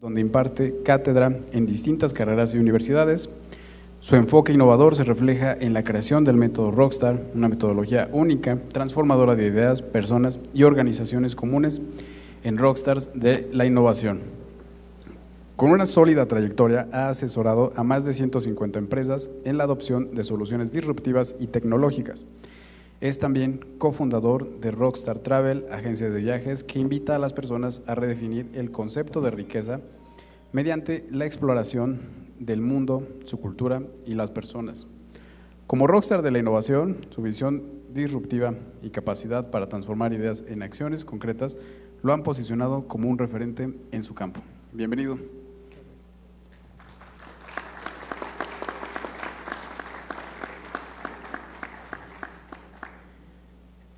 donde imparte cátedra en distintas carreras y universidades. Su enfoque innovador se refleja en la creación del método Rockstar, una metodología única, transformadora de ideas, personas y organizaciones comunes en rockstars de la innovación. Con una sólida trayectoria ha asesorado a más de 150 empresas en la adopción de soluciones disruptivas y tecnológicas. Es también cofundador de Rockstar Travel, agencia de viajes que invita a las personas a redefinir el concepto de riqueza mediante la exploración del mundo, su cultura y las personas. Como rockstar de la innovación, su visión disruptiva y capacidad para transformar ideas en acciones concretas lo han posicionado como un referente en su campo. Bienvenido.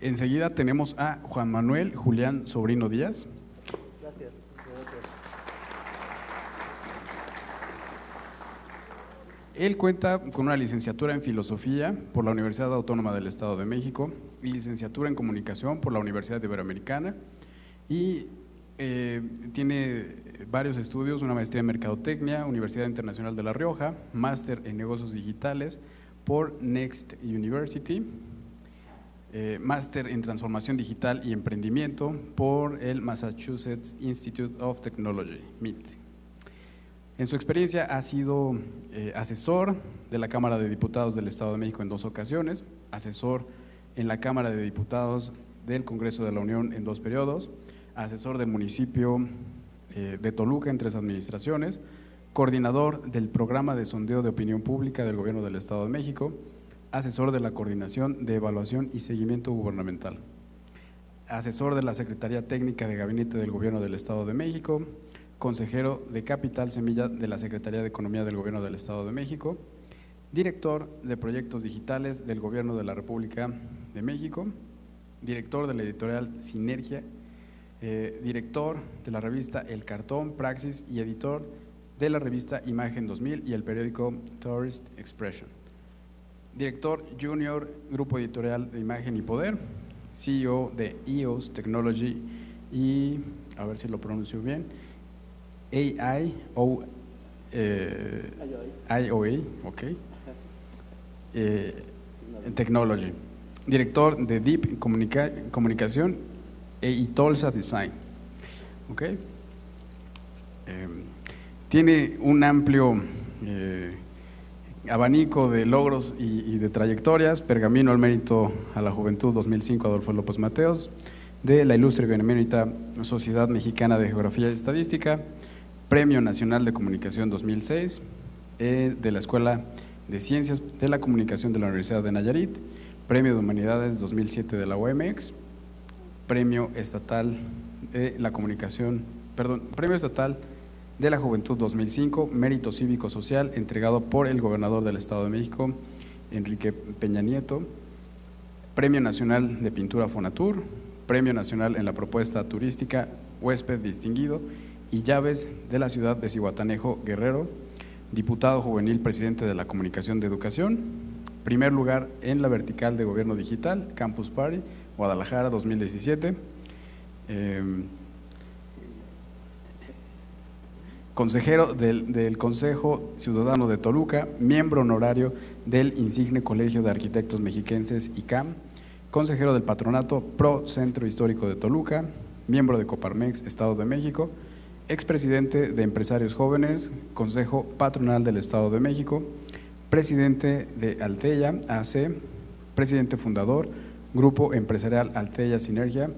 Enseguida tenemos a Juan Manuel Julián Sobrino Díaz. Gracias. Él cuenta con una licenciatura en Filosofía por la Universidad Autónoma del Estado de México y licenciatura en Comunicación por la Universidad Iberoamericana y eh, tiene varios estudios, una maestría en Mercadotecnia, Universidad Internacional de La Rioja, máster en Negocios Digitales por Next University eh, máster en transformación digital y emprendimiento por el Massachusetts Institute of Technology, MIT. En su experiencia ha sido eh, asesor de la Cámara de Diputados del Estado de México en dos ocasiones, asesor en la Cámara de Diputados del Congreso de la Unión en dos periodos, asesor del municipio eh, de Toluca en tres administraciones, coordinador del programa de sondeo de opinión pública del Gobierno del Estado de México, asesor de la Coordinación de Evaluación y Seguimiento Gubernamental, asesor de la Secretaría Técnica de Gabinete del Gobierno del Estado de México, consejero de Capital Semilla de la Secretaría de Economía del Gobierno del Estado de México, director de Proyectos Digitales del Gobierno de la República de México, director de la editorial Sinergia, eh, director de la revista El Cartón, Praxis y editor de la revista Imagen 2000 y el periódico Tourist Expression director junior, Grupo Editorial de Imagen y Poder, CEO de EOS Technology y, a ver si lo pronuncio bien, AI, o, eh, IOA, ok, eh, Technology, director de Deep Comunicación e Tolsa Design, ok. Eh, tiene un amplio abanico de logros y, de trayectorias, Pergamino al Mérito a la Juventud 2005, Adolfo López Mateos, de la Ilustre Benemérita Sociedad Mexicana de Geografía y Estadística, Premio Nacional de Comunicación 2006, eh, de la Escuela de Ciencias de la Comunicación de la Universidad de Nayarit, Premio de Humanidades 2007 de la UMX, e Premio Estatal de la Comunicación, perdón, Premio Estatal de la Juventud 2005, mérito cívico social entregado por el gobernador del Estado de México, Enrique Peña Nieto, Premio Nacional de Pintura Fonatur, Premio Nacional en la Propuesta Turística Huésped Distinguido y Llaves de la Ciudad de Cihuatanejo, Guerrero, diputado juvenil presidente de la Comunicación de Educación, primer lugar en la vertical de Gobierno Digital, Campus Party, Guadalajara 2017. consejero del, Consejo Ciudadano de Toluca, miembro honorario del insigne Colegio de Arquitectos Mexiquenses ICAM, consejero del Patronato Pro Centro Histórico de Toluca, miembro de Coparmex Estado de México, expresidente de Empresarios Jóvenes, Consejo Patronal del Estado de México, presidente de Alteya AC, presidente fundador, Grupo Empresarial Alteya Sinergia,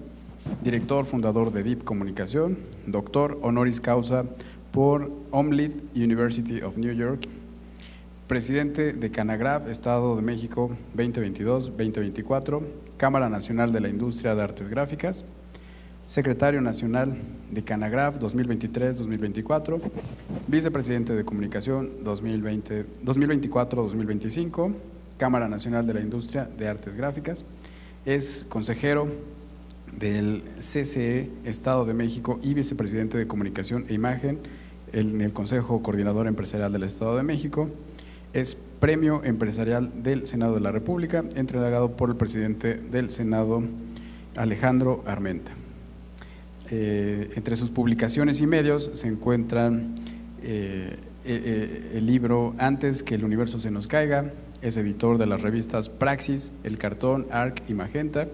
director fundador de DIP Comunicación, doctor honoris causa por OMLID University of New York, presidente de Canagraf, Estado de México 2022-2024, Cámara Nacional de la Industria de Artes Gráficas, secretario nacional de Canagraf 2023-2024, vicepresidente de Comunicación 2024-2025, Cámara Nacional de la Industria de Artes Gráficas, es consejero del CCE Estado de México y vicepresidente de Comunicación e Imagen en el Consejo Coordinador Empresarial del Estado de México. Es Premio Empresarial del Senado de la República, entregado por el presidente del Senado, Alejandro Armenta. Eh, entre sus publicaciones y medios se encuentran eh, eh, el libro Antes que el universo se nos caiga, es editor de las revistas Praxis, El Cartón, Arc y Magenta,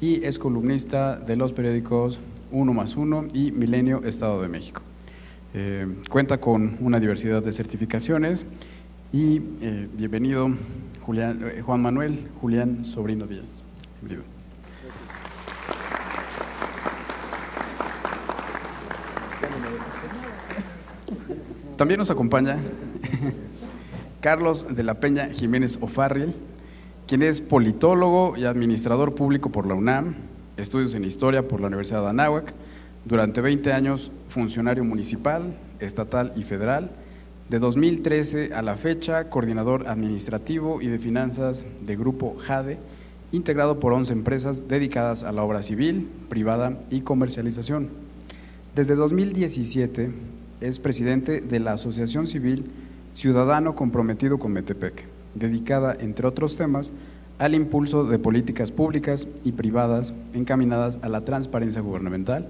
y es columnista de los periódicos Uno más Uno y Milenio Estado de México. Eh, cuenta con una diversidad de certificaciones y eh, bienvenido eh, Juan Manuel Julián Sobrino Díaz. También nos acompaña Carlos de la Peña Jiménez Ofarriel, quien es politólogo y administrador público por la UNAM, estudios en historia por la Universidad de Anáhuac, durante 20 años, funcionario municipal, estatal y federal. De 2013 a la fecha, coordinador administrativo y de finanzas de Grupo JADE, integrado por 11 empresas dedicadas a la obra civil, privada y comercialización. Desde 2017 es presidente de la Asociación Civil Ciudadano Comprometido con Metepec, dedicada, entre otros temas, al impulso de políticas públicas y privadas encaminadas a la transparencia gubernamental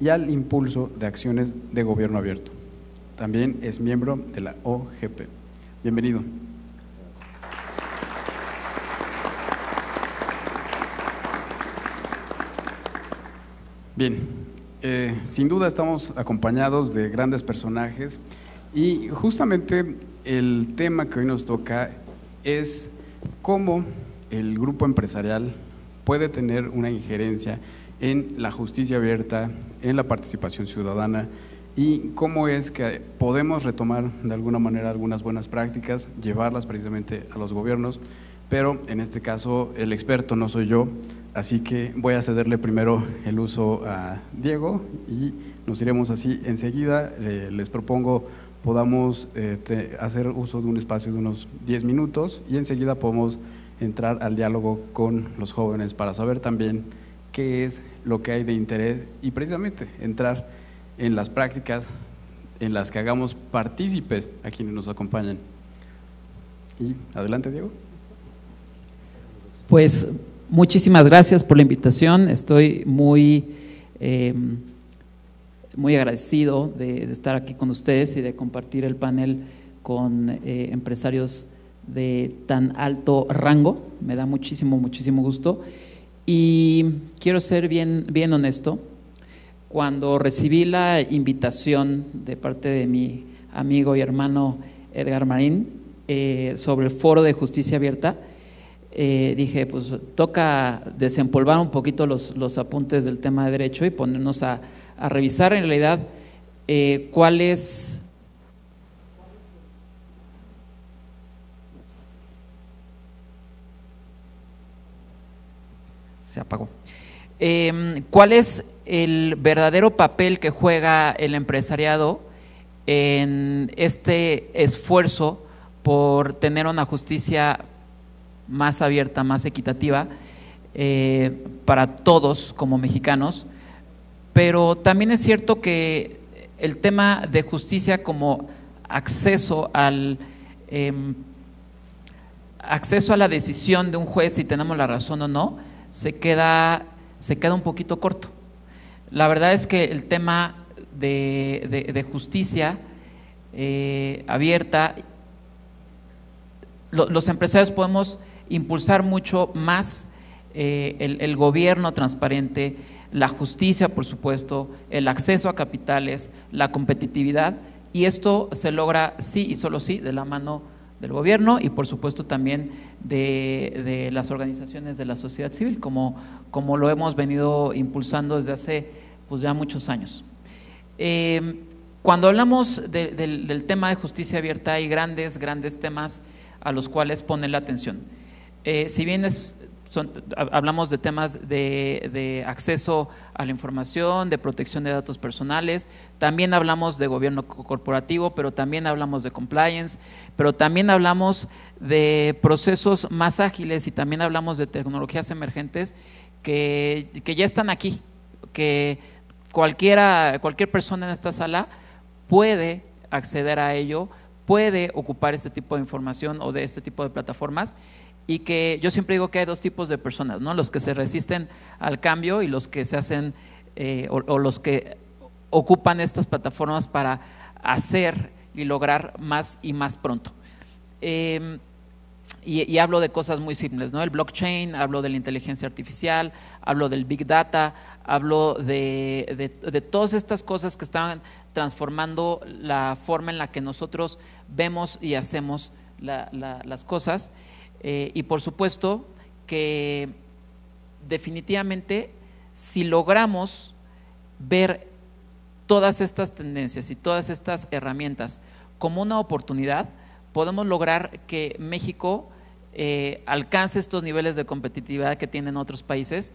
y al impulso de acciones de gobierno abierto. También es miembro de la OGP. Bienvenido. Bien, eh, sin duda estamos acompañados de grandes personajes y justamente el tema que hoy nos toca es cómo el grupo empresarial puede tener una injerencia en la justicia abierta, en la participación ciudadana y cómo es que podemos retomar de alguna manera algunas buenas prácticas, llevarlas precisamente a los gobiernos, pero en este caso el experto no soy yo, así que voy a cederle primero el uso a Diego y nos iremos así enseguida. Eh, les propongo podamos eh, hacer uso de un espacio de unos 10 minutos y enseguida podemos entrar al diálogo con los jóvenes para saber también qué es lo que hay de interés y precisamente entrar en las prácticas en las que hagamos partícipes a quienes nos acompañan. Y adelante, Diego. Pues muchísimas gracias por la invitación. Estoy muy, eh, muy agradecido de, estar aquí con ustedes y de compartir el panel con eh, empresarios de tan alto rango. Me da muchísimo, muchísimo gusto. Y quiero ser bien, bien honesto, cuando recibí la invitación de parte de mi amigo y hermano Edgar Marín eh, sobre el foro de justicia abierta, eh, dije, pues toca desempolvar un poquito los, apuntes del tema de derecho y ponernos a, revisar en realidad eh, cuál es se apagó. Em, ¿Cuál es el verdadero papel que juega el empresariado en este esfuerzo por tener una justicia más abierta, más equitativa eh, para todos como mexicanos? Pero también es cierto que el tema de justicia como acceso al em, acceso a la decisión de un juez si tenemos la razón o no, se queda, se queda un poquito corto. La verdad es que el tema de, justicia eh, abierta, los empresarios podemos impulsar mucho más eh, el, el gobierno transparente, la justicia, por supuesto, el acceso a capitales, la competitividad, y esto se logra sí y solo sí de la mano del gobierno y por supuesto también de, las organizaciones de la sociedad civil, como, como lo hemos venido impulsando desde hace pues, ya muchos años. Eh, cuando hablamos del tema de justicia abierta hay grandes, grandes temas a los cuales pone la atención. Eh, si bien es hablamos de temas de, acceso a la información, de protección de datos personales, también hablamos de gobierno corporativo, pero también hablamos de compliance, pero también hablamos de procesos más ágiles y también hablamos de tecnologías emergentes que, que ya están aquí, que cualquiera, cualquier persona en esta sala puede acceder a ello, puede ocupar este tipo de información o de este tipo de plataformas y que yo siempre digo que hay dos tipos de personas, ¿no? Los que se resisten al cambio y los que se hacen eh, o, los que ocupan estas plataformas para hacer y lograr más y más pronto. Em, y, hablo de cosas muy simples, ¿no? El blockchain, hablo de la inteligencia artificial, hablo del big data, hablo de, todas estas cosas que están transformando la forma en la que nosotros vemos y hacemos las cosas. Eh, y por supuesto que definitivamente si logramos ver todas estas tendencias y todas estas herramientas como una oportunidad, podemos lograr que México eh, alcance estos niveles de competitividad que tienen otros países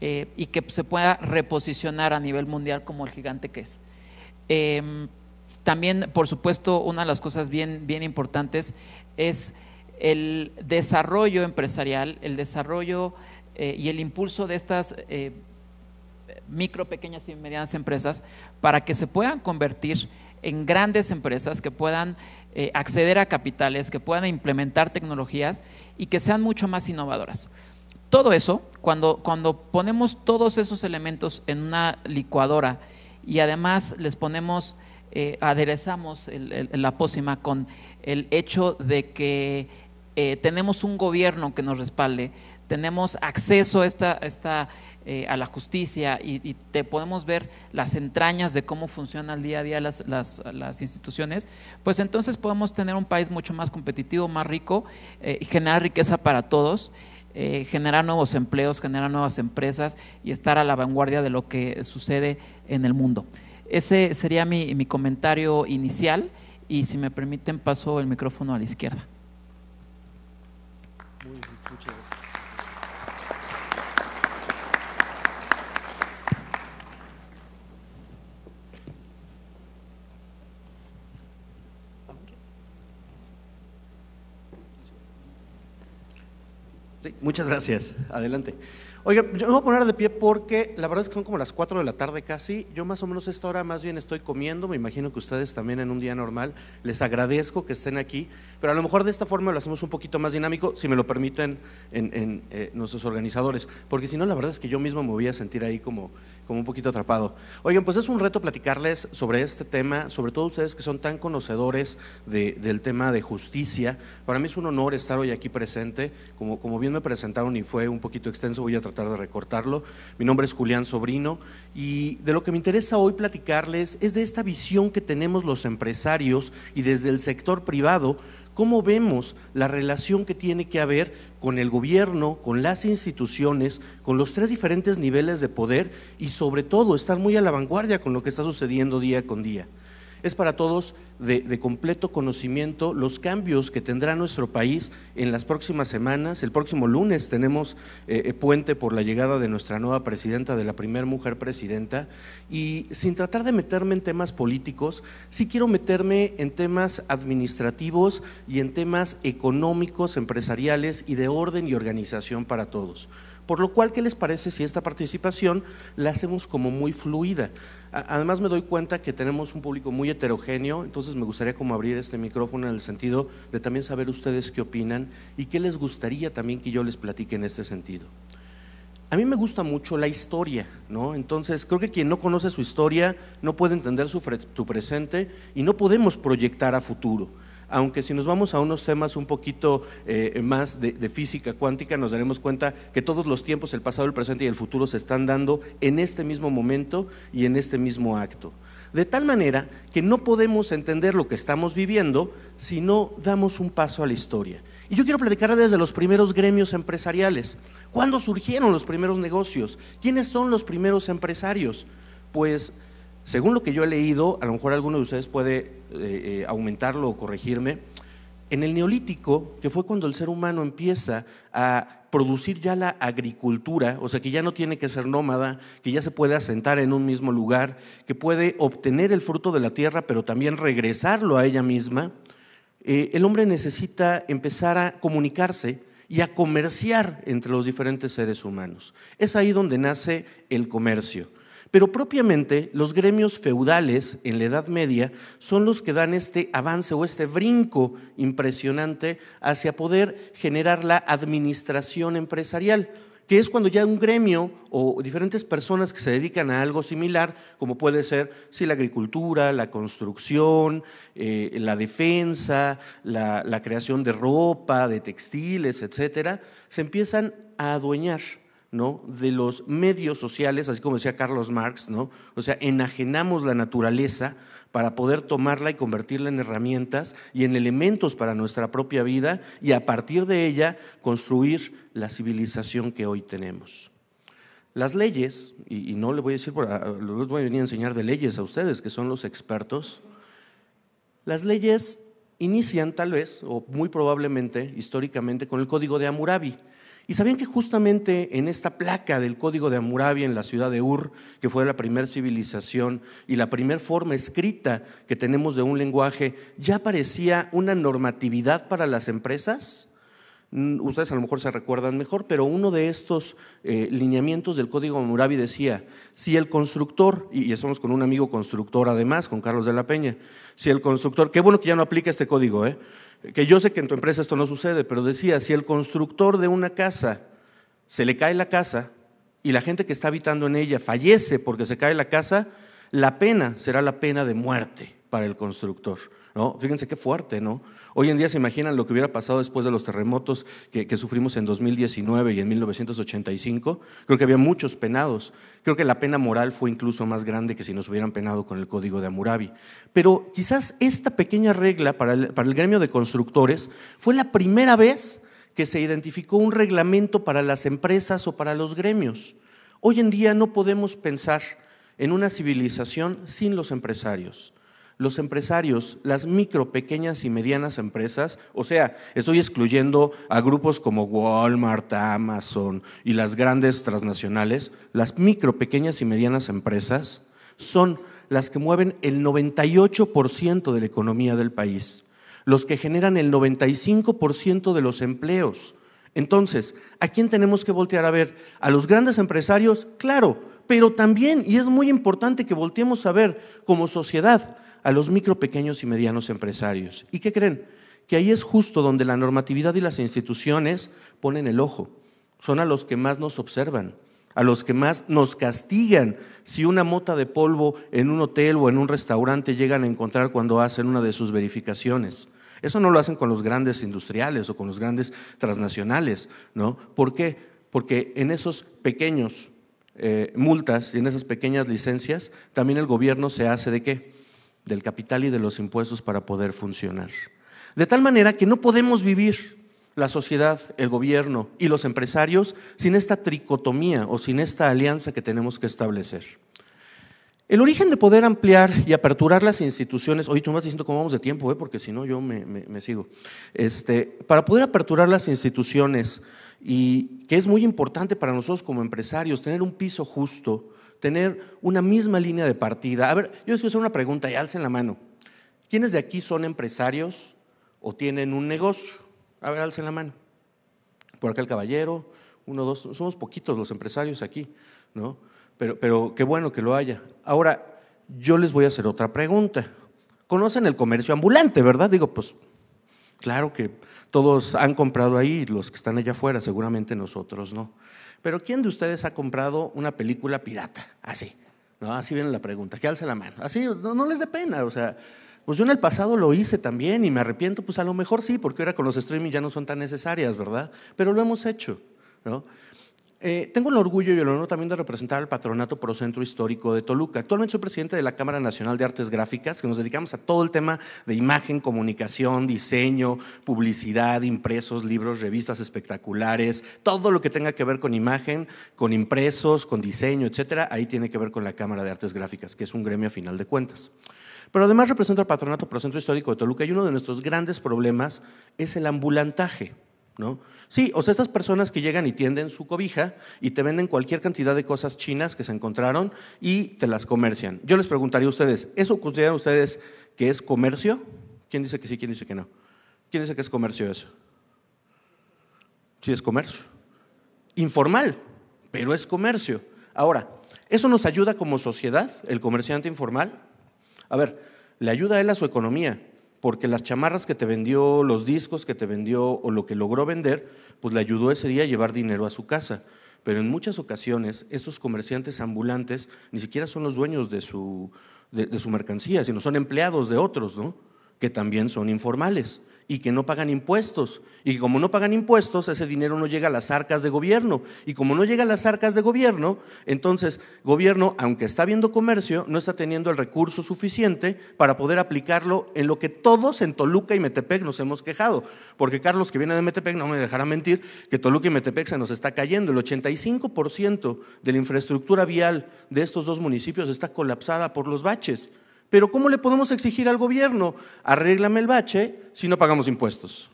eh, y que se pueda reposicionar a nivel mundial como el gigante que es. Em, también, por supuesto, una de las cosas bien, bien importantes es el desarrollo empresarial, el desarrollo eh, y el impulso de estas eh, micro, pequeñas y medianas empresas para que se puedan convertir en grandes empresas, que puedan eh, acceder a capitales, que puedan implementar tecnologías y que sean mucho más innovadoras. Todo eso, cuando, cuando ponemos todos esos elementos en una licuadora y además les ponemos, aderezamos la pócima con el hecho de que eh, tenemos un gobierno que nos respalde, tenemos acceso a, esta, esta, eh, a la justicia y, te podemos ver las entrañas de cómo funcionan día a día las, instituciones, pues entonces podemos tener un país mucho más competitivo, más rico eh, y generar riqueza para todos. generar nuevos empleos, generar nuevas empresas y estar a la vanguardia de lo que sucede en el mundo. Ese sería mi comentario inicial y si me permiten paso el micrófono a la izquierda. Muchas gracias. muchas gracias. Adelante. Oiga, yo me voy a poner de pie porque la verdad es que son como las 4 de la tarde casi. Yo más o menos a esta hora más bien estoy comiendo. Me imagino que ustedes también en un día normal. Les agradezco que estén aquí. Pero a lo mejor de esta forma lo hacemos un poquito más dinámico, si me lo permiten en, eh, nuestros organizadores. Porque si no, la verdad es que yo mismo me voy a sentir ahí como, como un poquito atrapado. Oigan, pues es un reto platicarles sobre este tema, sobre todo ustedes que son tan conocedores del tema de justicia. Para mí es un honor estar hoy aquí presente. Como, como bien me presentaron y fue un poquito extenso, voy a tratar de recortarlo. Mi nombre es Julián Sobrino y de lo que me interesa hoy platicarles es de esta visión que tenemos los empresarios y desde el sector privado, cómo vemos la relación que tiene que haber con el gobierno, con las instituciones, con los tres diferentes niveles de poder y sobre todo estar muy a la vanguardia con lo que está sucediendo día con día. Es para todos de, completo conocimiento los cambios que tendrá nuestro país en las próximas semanas. El próximo lunes tenemos eh, eh, puente por la llegada de nuestra nueva presidenta, de la primera mujer presidenta. Y sin tratar de meterme en temas políticos, sí quiero meterme en temas administrativos y en temas económicos, empresariales y de orden y organización para todos. Por lo cual, ¿qué les parece si esta participación la hacemos como muy fluida? Además me doy cuenta que tenemos un público muy heterogéneo, entonces me gustaría como abrir este micrófono en el sentido de también saber ustedes qué opinan y qué les gustaría también que yo les platique en este sentido. A mí me gusta mucho la historia, ¿no? Entonces creo que quien no conoce su historia no puede entender su, presente y no podemos proyectar a futuro aunque si nos vamos a unos temas un poquito eh, más de, de, física cuántica, nos daremos cuenta que todos los tiempos, el pasado, el presente y el futuro, se están dando en este mismo momento y en este mismo acto. De tal manera que no podemos entender lo que estamos viviendo si no damos un paso a la historia. Y yo quiero platicar desde los primeros gremios empresariales. ¿Cuándo surgieron los primeros negocios? ¿Quiénes son los primeros empresarios? Pues según lo que yo he leído, a lo mejor alguno de ustedes puede eh, eh, aumentarlo o corregirme, en el neolítico, que fue cuando el ser humano empieza a producir ya la agricultura, o sea, que ya no tiene que ser nómada, que ya se puede asentar en un mismo lugar, que puede obtener el fruto de la tierra, pero también regresarlo a ella misma, eh, el hombre necesita empezar a comunicarse y a comerciar entre los diferentes seres humanos. Es ahí donde nace el comercio. Pero propiamente los gremios feudales en la Edad Media son los que dan este avance o este brinco impresionante hacia poder generar la administración empresarial que es cuando ya un gremio o diferentes personas que se dedican a algo similar, como puede ser si la agricultura, la construcción, eh, la defensa, la, la creación de ropa, de textiles, etcétera, se empiezan a adueñar de los medios sociales, así como decía Carlos Marx, o sea, enajenamos la naturaleza para poder tomarla y convertirla en herramientas y en elementos para nuestra propia vida y a partir de ella construir la civilización que hoy tenemos. Las leyes, y, no le voy a decir, ah, voy a venir a enseñar de leyes a ustedes, que son los expertos, las leyes inician tal vez, o muy probablemente, históricamente, con el Código de Hammurabi, ¿Y sabían que justamente en esta placa del Código de Hammurabi en la ciudad de Ur, que fue la primera civilización y la primera forma escrita que tenemos de un lenguaje, ya parecía una normatividad para las empresas? Mm, ustedes a lo mejor se recuerdan mejor, pero uno de estos eh, lineamientos del Código Hammurabi decía, si el constructor, y estamos con un amigo constructor además, con Carlos de la Peña, si el constructor, qué bueno que ya no aplica este código, ¿eh? que yo sé que en tu empresa esto no sucede, pero decía, si el constructor de una casa se le cae la casa y la gente que está habitando en ella fallece porque se cae la casa, la pena será la pena de muerte para el constructor. ¿no? Fíjense qué fuerte, ¿no? Hoy en día se imaginan lo que hubiera pasado después de los terremotos que, sufrimos en 2019 y en 1985. Creo que había muchos penados. Creo que la pena moral fue incluso más grande que si nos hubieran penado con el código de Hammurabi. Pero quizás esta pequeña regla para para el gremio de constructores fue la primera vez que se identificó un reglamento para las empresas o para los gremios. Hoy en día no podemos pensar en una civilización sin los empresarios los empresarios, las micro, pequeñas y medianas empresas, o sea, estoy excluyendo a grupos como Walmart, Amazon y las grandes transnacionales, las micro, pequeñas y medianas empresas son las que mueven el 98% de la economía del país, los que generan el 95% de los empleos. Entonces, ¿a quién tenemos que voltear a ver? ¿A los grandes empresarios? Claro, pero también, y es muy importante que volteemos a ver como sociedad, a los micro, pequeños y medianos empresarios. ¿Y qué creen? Que ahí es justo donde la normatividad y las instituciones ponen el ojo. Son a los que más nos observan, a los que más nos castigan si una mota de polvo en un hotel o en un restaurante llegan a encontrar cuando hacen una de sus verificaciones. Eso no lo hacen con los grandes industriales o con los grandes transnacionales, ¿no? ¿Por qué? Porque en esos pequeños eh, multas y en esas pequeñas licencias también el gobierno se hace de qué? del capital y de los impuestos para poder funcionar. De tal manera que no podemos vivir la sociedad, el gobierno y los empresarios sin esta tricotomía o sin esta alianza que tenemos que establecer. El origen de poder ampliar y aperturar las instituciones, hoy tú me vas diciendo cómo vamos de tiempo, eh, porque si no yo me, sigo, este, para poder aperturar las instituciones y que es muy importante para nosotros como empresarios tener un piso justo, tener una misma línea de partida. A ver, yo les voy hacer una pregunta y alcen la mano. ¿Quiénes de aquí son empresarios o tienen un negocio? A ver, alcen la mano. Por acá el caballero, uno, dos, somos poquitos los empresarios aquí, ¿no? Pero, pero qué bueno que lo haya. Ahora, yo les voy a hacer otra pregunta. Conocen el comercio ambulante, ¿verdad? Digo, pues claro que todos han comprado ahí, los que están allá afuera, seguramente nosotros no. Pero ¿quién de ustedes ha comprado una película pirata? Así, ¿no? Así viene la pregunta, que alce la mano. Así, no, les dé pena, o sea, pues yo en el pasado lo hice también y me arrepiento, pues a lo mejor sí, porque ahora con los streaming ya no son tan necesarias, ¿verdad? Pero lo hemos hecho, ¿no? Eh, tengo el orgullo y el honor también de representar al Patronato centro Histórico de Toluca. Actualmente soy presidente de la Cámara Nacional de Artes Gráficas, que nos dedicamos a todo el tema de imagen, comunicación, diseño, publicidad, impresos, libros, revistas espectaculares, todo lo que tenga que ver con imagen, con impresos, con diseño, etcétera. Ahí tiene que ver con la Cámara de Artes Gráficas, que es un gremio a final de cuentas. Pero además represento al Patronato centro Histórico de Toluca y uno de nuestros grandes problemas es el ambulantaje. ¿No? Sí, o sea, estas personas que llegan y tienden su cobija y te venden cualquier cantidad de cosas chinas que se encontraron y te las comercian. Yo les preguntaría a ustedes, ¿eso consideran ustedes que es comercio? ¿Quién dice que sí, quién dice que no? ¿Quién dice que es comercio eso? Sí, es comercio. Informal, pero es comercio. Ahora, ¿eso nos ayuda como sociedad, el comerciante informal? A ver, le ayuda a él a su economía, porque las chamarras que te vendió, los discos que te vendió o lo que logró vender, pues le ayudó ese día a llevar dinero a su casa. Pero en muchas ocasiones esos comerciantes ambulantes ni siquiera son los dueños de su, de su mercancía, sino son empleados de otros, ¿no? que también son informales y que no pagan impuestos. Y como no pagan impuestos, ese dinero no llega a las arcas de gobierno. Y como no llega a las arcas de gobierno, entonces gobierno, aunque está viendo comercio, no está teniendo el recurso suficiente para poder aplicarlo en lo que todos en Toluca y Metepec nos hemos quejado. Porque Carlos, que viene de Metepec, no me dejará mentir que Toluca y Metepec se nos está cayendo. El 85% de la infraestructura vial de estos dos municipios está colapsada por los baches. Pero ¿cómo le podemos exigir al gobierno? Arréglame el bache si no pagamos impuestos.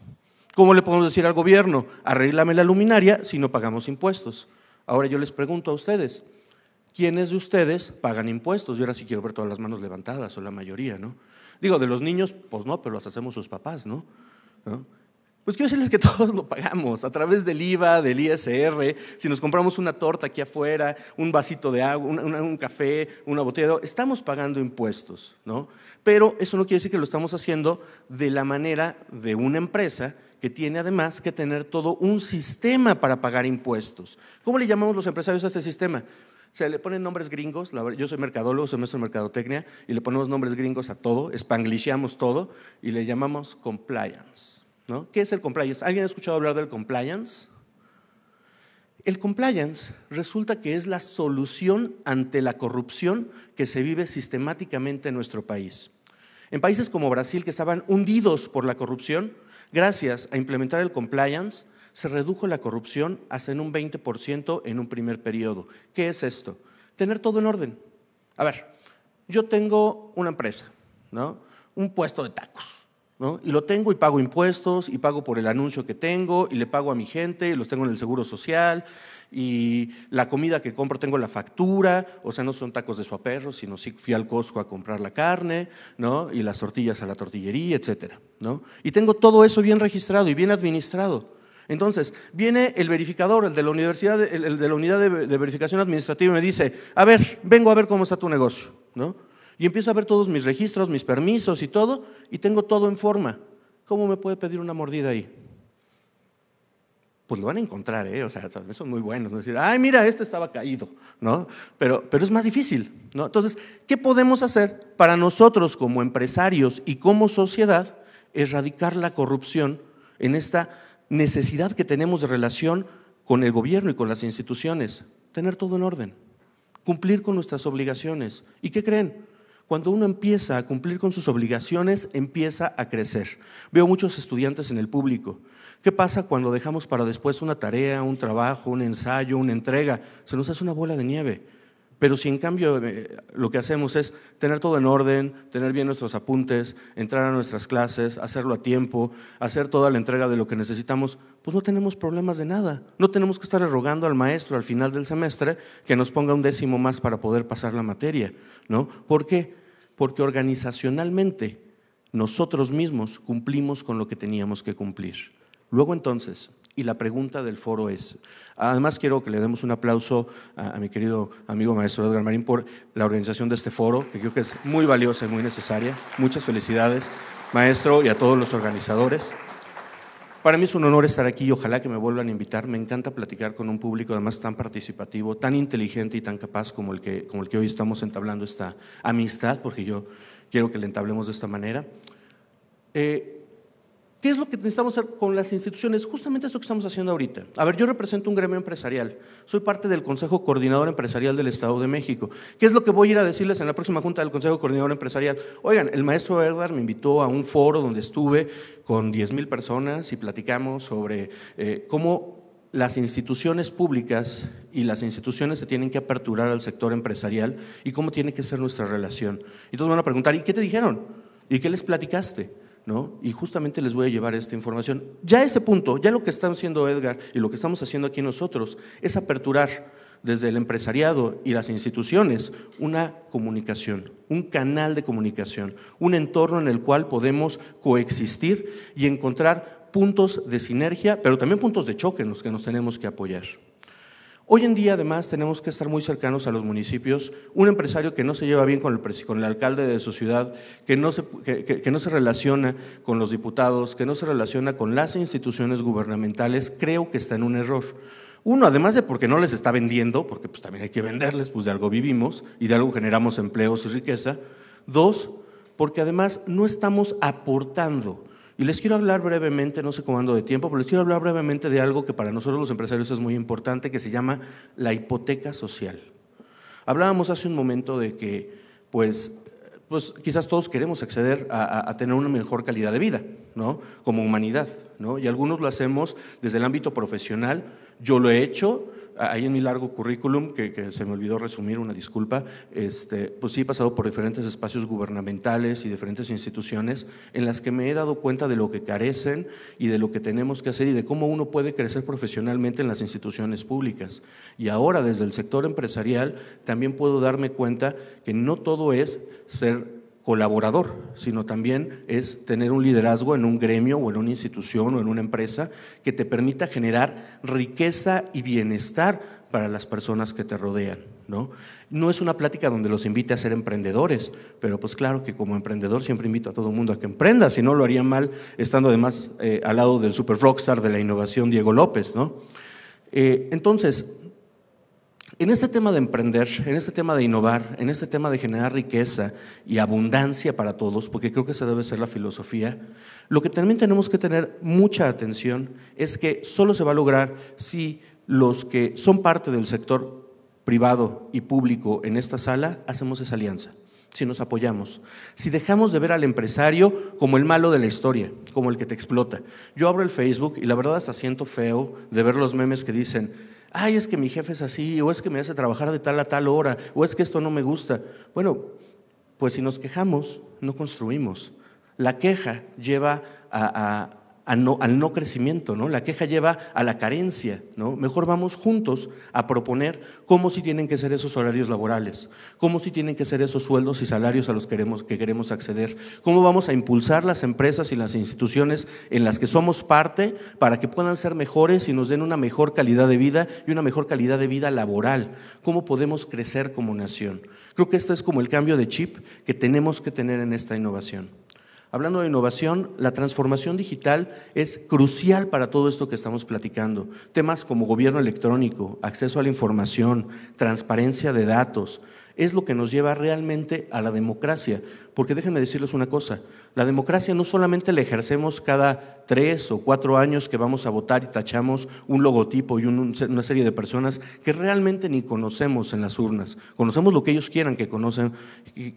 ¿Cómo le podemos decir al gobierno? Arréglame la luminaria si no pagamos impuestos. Ahora yo les pregunto a ustedes, ¿quiénes de ustedes pagan impuestos? Yo ahora sí quiero ver todas las manos levantadas, o la mayoría, ¿no? Digo, de los niños, pues no, pero las hacemos sus papás, ¿no? ¿No? Pues quiero decirles que todos lo pagamos a través del IVA, del ISR, si nos compramos una torta aquí afuera, un vasito de agua, un, café, una botella de agua, estamos pagando impuestos, ¿no? Pero eso no quiere decir que lo estamos haciendo de la manera de una empresa que tiene además que tener todo un sistema para pagar impuestos. ¿Cómo le llamamos los empresarios a este sistema? se le ponen nombres gringos, yo soy mercadólogo, soy maestro de mercadotecnia, y le ponemos nombres gringos a todo, espanglisheamos todo y le llamamos compliance. ¿Qué es el compliance? ¿Alguien ha escuchado hablar del compliance? El compliance resulta que es la solución ante la corrupción que se vive sistemáticamente en nuestro país. En países como Brasil, que estaban hundidos por la corrupción, gracias a implementar el compliance, se redujo la corrupción hasta en un 20% en un primer periodo. ¿Qué es esto? Tener todo en orden. A ver, yo tengo una empresa, ¿no? Un puesto de tacos. Y lo tengo y pago impuestos, y pago por el anuncio que tengo, y le pago a mi gente, y los tengo en el seguro social, y la comida que compro tengo la factura, o sea, no son tacos de suaperro, sino sí fui al Costco a comprar la carne, Y las tortillas a la tortillería, etcétera, ¿no? Y tengo todo eso bien registrado y bien administrado. Entonces, viene el verificador, el de la universidad, el de la unidad de verificación administrativa y me dice, a ver, vengo a ver cómo está tu negocio, ¿no? Y empiezo a ver todos mis registros, mis permisos y todo, y tengo todo en forma. ¿Cómo me puede pedir una mordida ahí? Pues lo van a encontrar, ¿eh? O sea, son muy buenos. Decir, ay, mira, este estaba caído, ¿no? Pero, pero es más difícil, ¿no? Entonces, ¿qué podemos hacer para nosotros como empresarios y como sociedad erradicar la corrupción en esta necesidad que tenemos de relación con el gobierno y con las instituciones? Tener todo en orden, cumplir con nuestras obligaciones. ¿Y qué creen? Cuando uno empieza a cumplir con sus obligaciones, empieza a crecer. Veo muchos estudiantes en el público. ¿Qué pasa cuando dejamos para después una tarea, un trabajo, un ensayo, una entrega? Se nos hace una bola de nieve pero si en cambio eh, lo que hacemos es tener todo en orden, tener bien nuestros apuntes, entrar a nuestras clases, hacerlo a tiempo, hacer toda la entrega de lo que necesitamos, pues no tenemos problemas de nada. No tenemos que estar rogando al maestro al final del semestre que nos ponga un décimo más para poder pasar la materia, ¿no? ¿Por qué? Porque organizacionalmente nosotros mismos cumplimos con lo que teníamos que cumplir. Luego entonces, y la pregunta del foro es, además quiero que le demos un aplauso a, mi querido amigo maestro Edgar Marín por la organización de este foro, que creo que es muy valiosa y muy necesaria. Muchas felicidades, maestro, y a todos los organizadores. Para mí es un honor estar aquí y ojalá que me vuelvan a invitar. Me encanta platicar con un público además tan participativo, tan inteligente y tan capaz como el que, como el que hoy estamos entablando esta amistad, porque yo quiero que la entablemos de esta manera. Eh, ¿Qué es lo que necesitamos hacer con las instituciones? Justamente eso que estamos haciendo ahorita. A ver, yo represento un gremio empresarial, soy parte del Consejo Coordinador Empresarial del Estado de México. ¿Qué es lo que voy a ir a decirles en la próxima junta del Consejo Coordinador Empresarial? Oigan, el maestro Edgar me invitó a un foro donde estuve con 10.000 personas y platicamos sobre eh, cómo las instituciones públicas y las instituciones se tienen que aperturar al sector empresarial y cómo tiene que ser nuestra relación. Entonces van a preguntar, ¿y qué te dijeron? ¿Y qué les platicaste? Y justamente les voy a llevar esta información. Ya ese punto, ya lo que está haciendo Edgar y lo que estamos haciendo aquí nosotros es aperturar desde el empresariado y las instituciones una comunicación, un canal de comunicación, un entorno en el cual podemos coexistir y encontrar puntos de sinergia, pero también puntos de choque en los que nos tenemos que apoyar. Hoy en día, además, tenemos que estar muy cercanos a los municipios. Un empresario que no se lleva bien con el, con el alcalde de su ciudad, que no, se, que, no se relaciona con los diputados, que no se relaciona con las instituciones gubernamentales, creo que está en un error. Uno, además de porque no les está vendiendo, porque pues también hay que venderles, pues de algo vivimos y de algo generamos empleos y riqueza. Dos, porque además no estamos aportando y les quiero hablar brevemente, no sé cómo ando de tiempo, pero les quiero hablar brevemente de algo que para nosotros los empresarios es muy importante, que se llama la hipoteca social. Hablábamos hace un momento de que, pues, pues quizás todos queremos acceder a, a tener una mejor calidad de vida, ¿no? Como humanidad, ¿no? Y algunos lo hacemos desde el ámbito profesional. Yo lo he hecho ahí en mi largo currículum, que, se me olvidó resumir, una disculpa, este, pues sí he pasado por diferentes espacios gubernamentales y diferentes instituciones en las que me he dado cuenta de lo que carecen y de lo que tenemos que hacer y de cómo uno puede crecer profesionalmente en las instituciones públicas. Y ahora desde el sector empresarial también puedo darme cuenta que no todo es ser colaborador, sino también es tener un liderazgo en un gremio o en una institución o en una empresa que te permita generar riqueza y bienestar para las personas que te rodean. ¿no? no es una plática donde los invite a ser emprendedores, pero pues claro que como emprendedor siempre invito a todo el mundo a que emprenda, si no lo haría mal estando además eh, al lado del super rockstar de la innovación Diego López. ¿no? Eh, entonces, en este tema de emprender, en este tema de innovar, en este tema de generar riqueza y abundancia para todos, porque creo que esa debe ser la filosofía, lo que también tenemos que tener mucha atención es que solo se va a lograr si los que son parte del sector privado y público en esta sala hacemos esa alianza, si nos apoyamos, si dejamos de ver al empresario como el malo de la historia, como el que te explota. Yo abro el Facebook y la verdad hasta siento feo de ver los memes que dicen, ay, es que mi jefe es así, o es que me hace trabajar de tal a tal hora, o es que esto no me gusta. Bueno, pues si nos quejamos, no construimos. La queja lleva a, no, al no crecimiento, ¿no? La queja lleva a la carencia, ¿no? Mejor vamos juntos a proponer cómo si tienen que ser esos horarios laborales, cómo si tienen que ser esos sueldos y salarios a los que queremos, que queremos acceder, cómo vamos a impulsar las empresas y las instituciones en las que somos parte para que puedan ser mejores y nos den una mejor calidad de vida y una mejor calidad de vida laboral, cómo podemos crecer como nación. Creo que este es como el cambio de chip que tenemos que tener en esta innovación. Hablando de innovación, la transformación digital es crucial para todo esto que estamos platicando. Temas como gobierno electrónico, acceso a la información, transparencia de datos, es lo que nos lleva realmente a la democracia. Porque déjenme decirles una cosa, la democracia no solamente la ejercemos cada tres o cuatro años que vamos a votar y tachamos un logotipo y una serie de personas que realmente ni conocemos en las urnas. Conocemos lo que ellos quieran que conocen,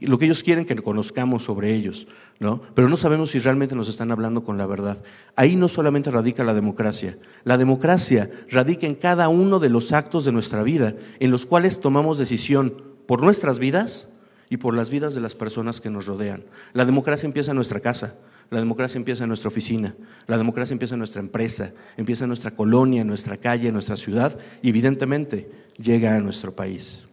lo que ellos quieren que conozcamos sobre ellos, ¿no? Pero no sabemos si realmente nos están hablando con la verdad. Ahí no solamente radica la democracia. La democracia radica en cada uno de los actos de nuestra vida en los cuales tomamos decisión por nuestras vidas y por las vidas de las personas que nos rodean. La democracia empieza en nuestra casa, la democracia empieza en nuestra oficina, la democracia empieza en nuestra empresa, empieza en nuestra colonia, en nuestra calle, en nuestra ciudad y evidentemente llega a nuestro país.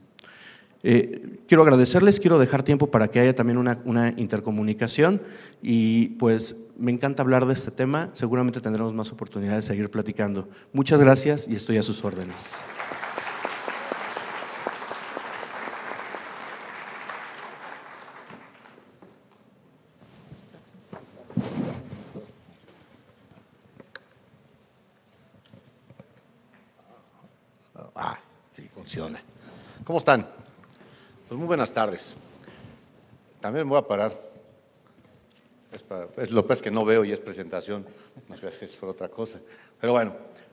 Eh, quiero agradecerles, quiero dejar tiempo para que haya también una, una, intercomunicación y pues me encanta hablar de este tema, seguramente tendremos más oportunidades de seguir platicando. Muchas gracias y estoy a sus órdenes. ¿Cómo están? Pues muy buenas tardes. También voy a parar. Es lo que que no veo y es presentación, es por otra cosa. Pero bueno,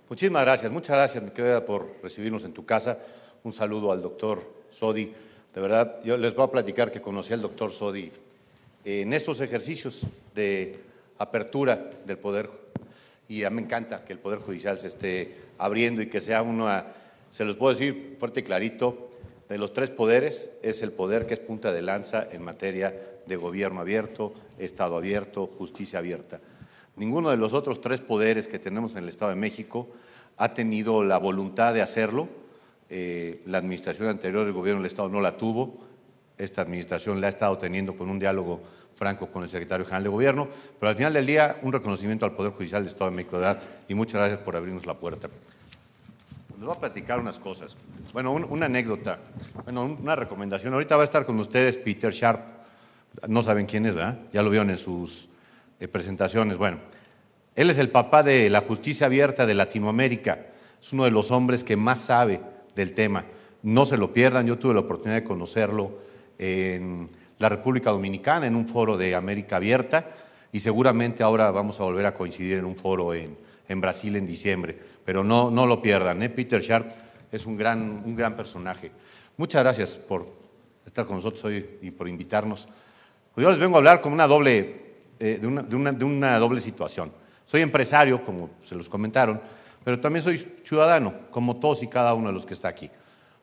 muchísimas gracias, muchas gracias, mi querida, por recibirnos en tu casa. Un saludo al doctor Sodi. De verdad, yo les voy a platicar que conocí al doctor Sodi en estos ejercicios de apertura del Poder y a me encanta que el Poder Judicial se esté abriendo y que sea una se los puedo decir fuerte y clarito, de los tres poderes es el poder que es punta de lanza en materia de gobierno abierto, Estado abierto, justicia abierta. Ninguno de los otros tres poderes que tenemos en el Estado de México ha tenido la voluntad de hacerlo. Eh, la administración anterior del gobierno del Estado no la tuvo. Esta administración la ha estado teniendo con un diálogo franco con el secretario general de gobierno. Pero al final del día, un reconocimiento al Poder Judicial del Estado de México. Y muchas gracias por abrirnos la puerta les voy a platicar unas cosas. Bueno, una anécdota, bueno, una recomendación. Ahorita va a estar con ustedes Peter Sharp. No saben quién es, ¿verdad? Ya lo vieron en sus eh, presentaciones. Bueno, él es el papá de la justicia abierta de Latinoamérica. Es uno de los hombres que más sabe del tema. No se lo pierdan, yo tuve la oportunidad de conocerlo en la República Dominicana, en un foro de América Abierta, y seguramente ahora vamos a volver a coincidir en un foro en, en Brasil en diciembre. Pero no, no lo pierdan, ¿eh? Peter Sharp es un gran, un gran personaje. Muchas gracias por estar con nosotros hoy y por invitarnos. Yo les vengo a hablar con una doble, eh, de, una, doble situación. Soy empresario, como se los comentaron, pero también soy ciudadano, como todos y cada uno de los que está aquí.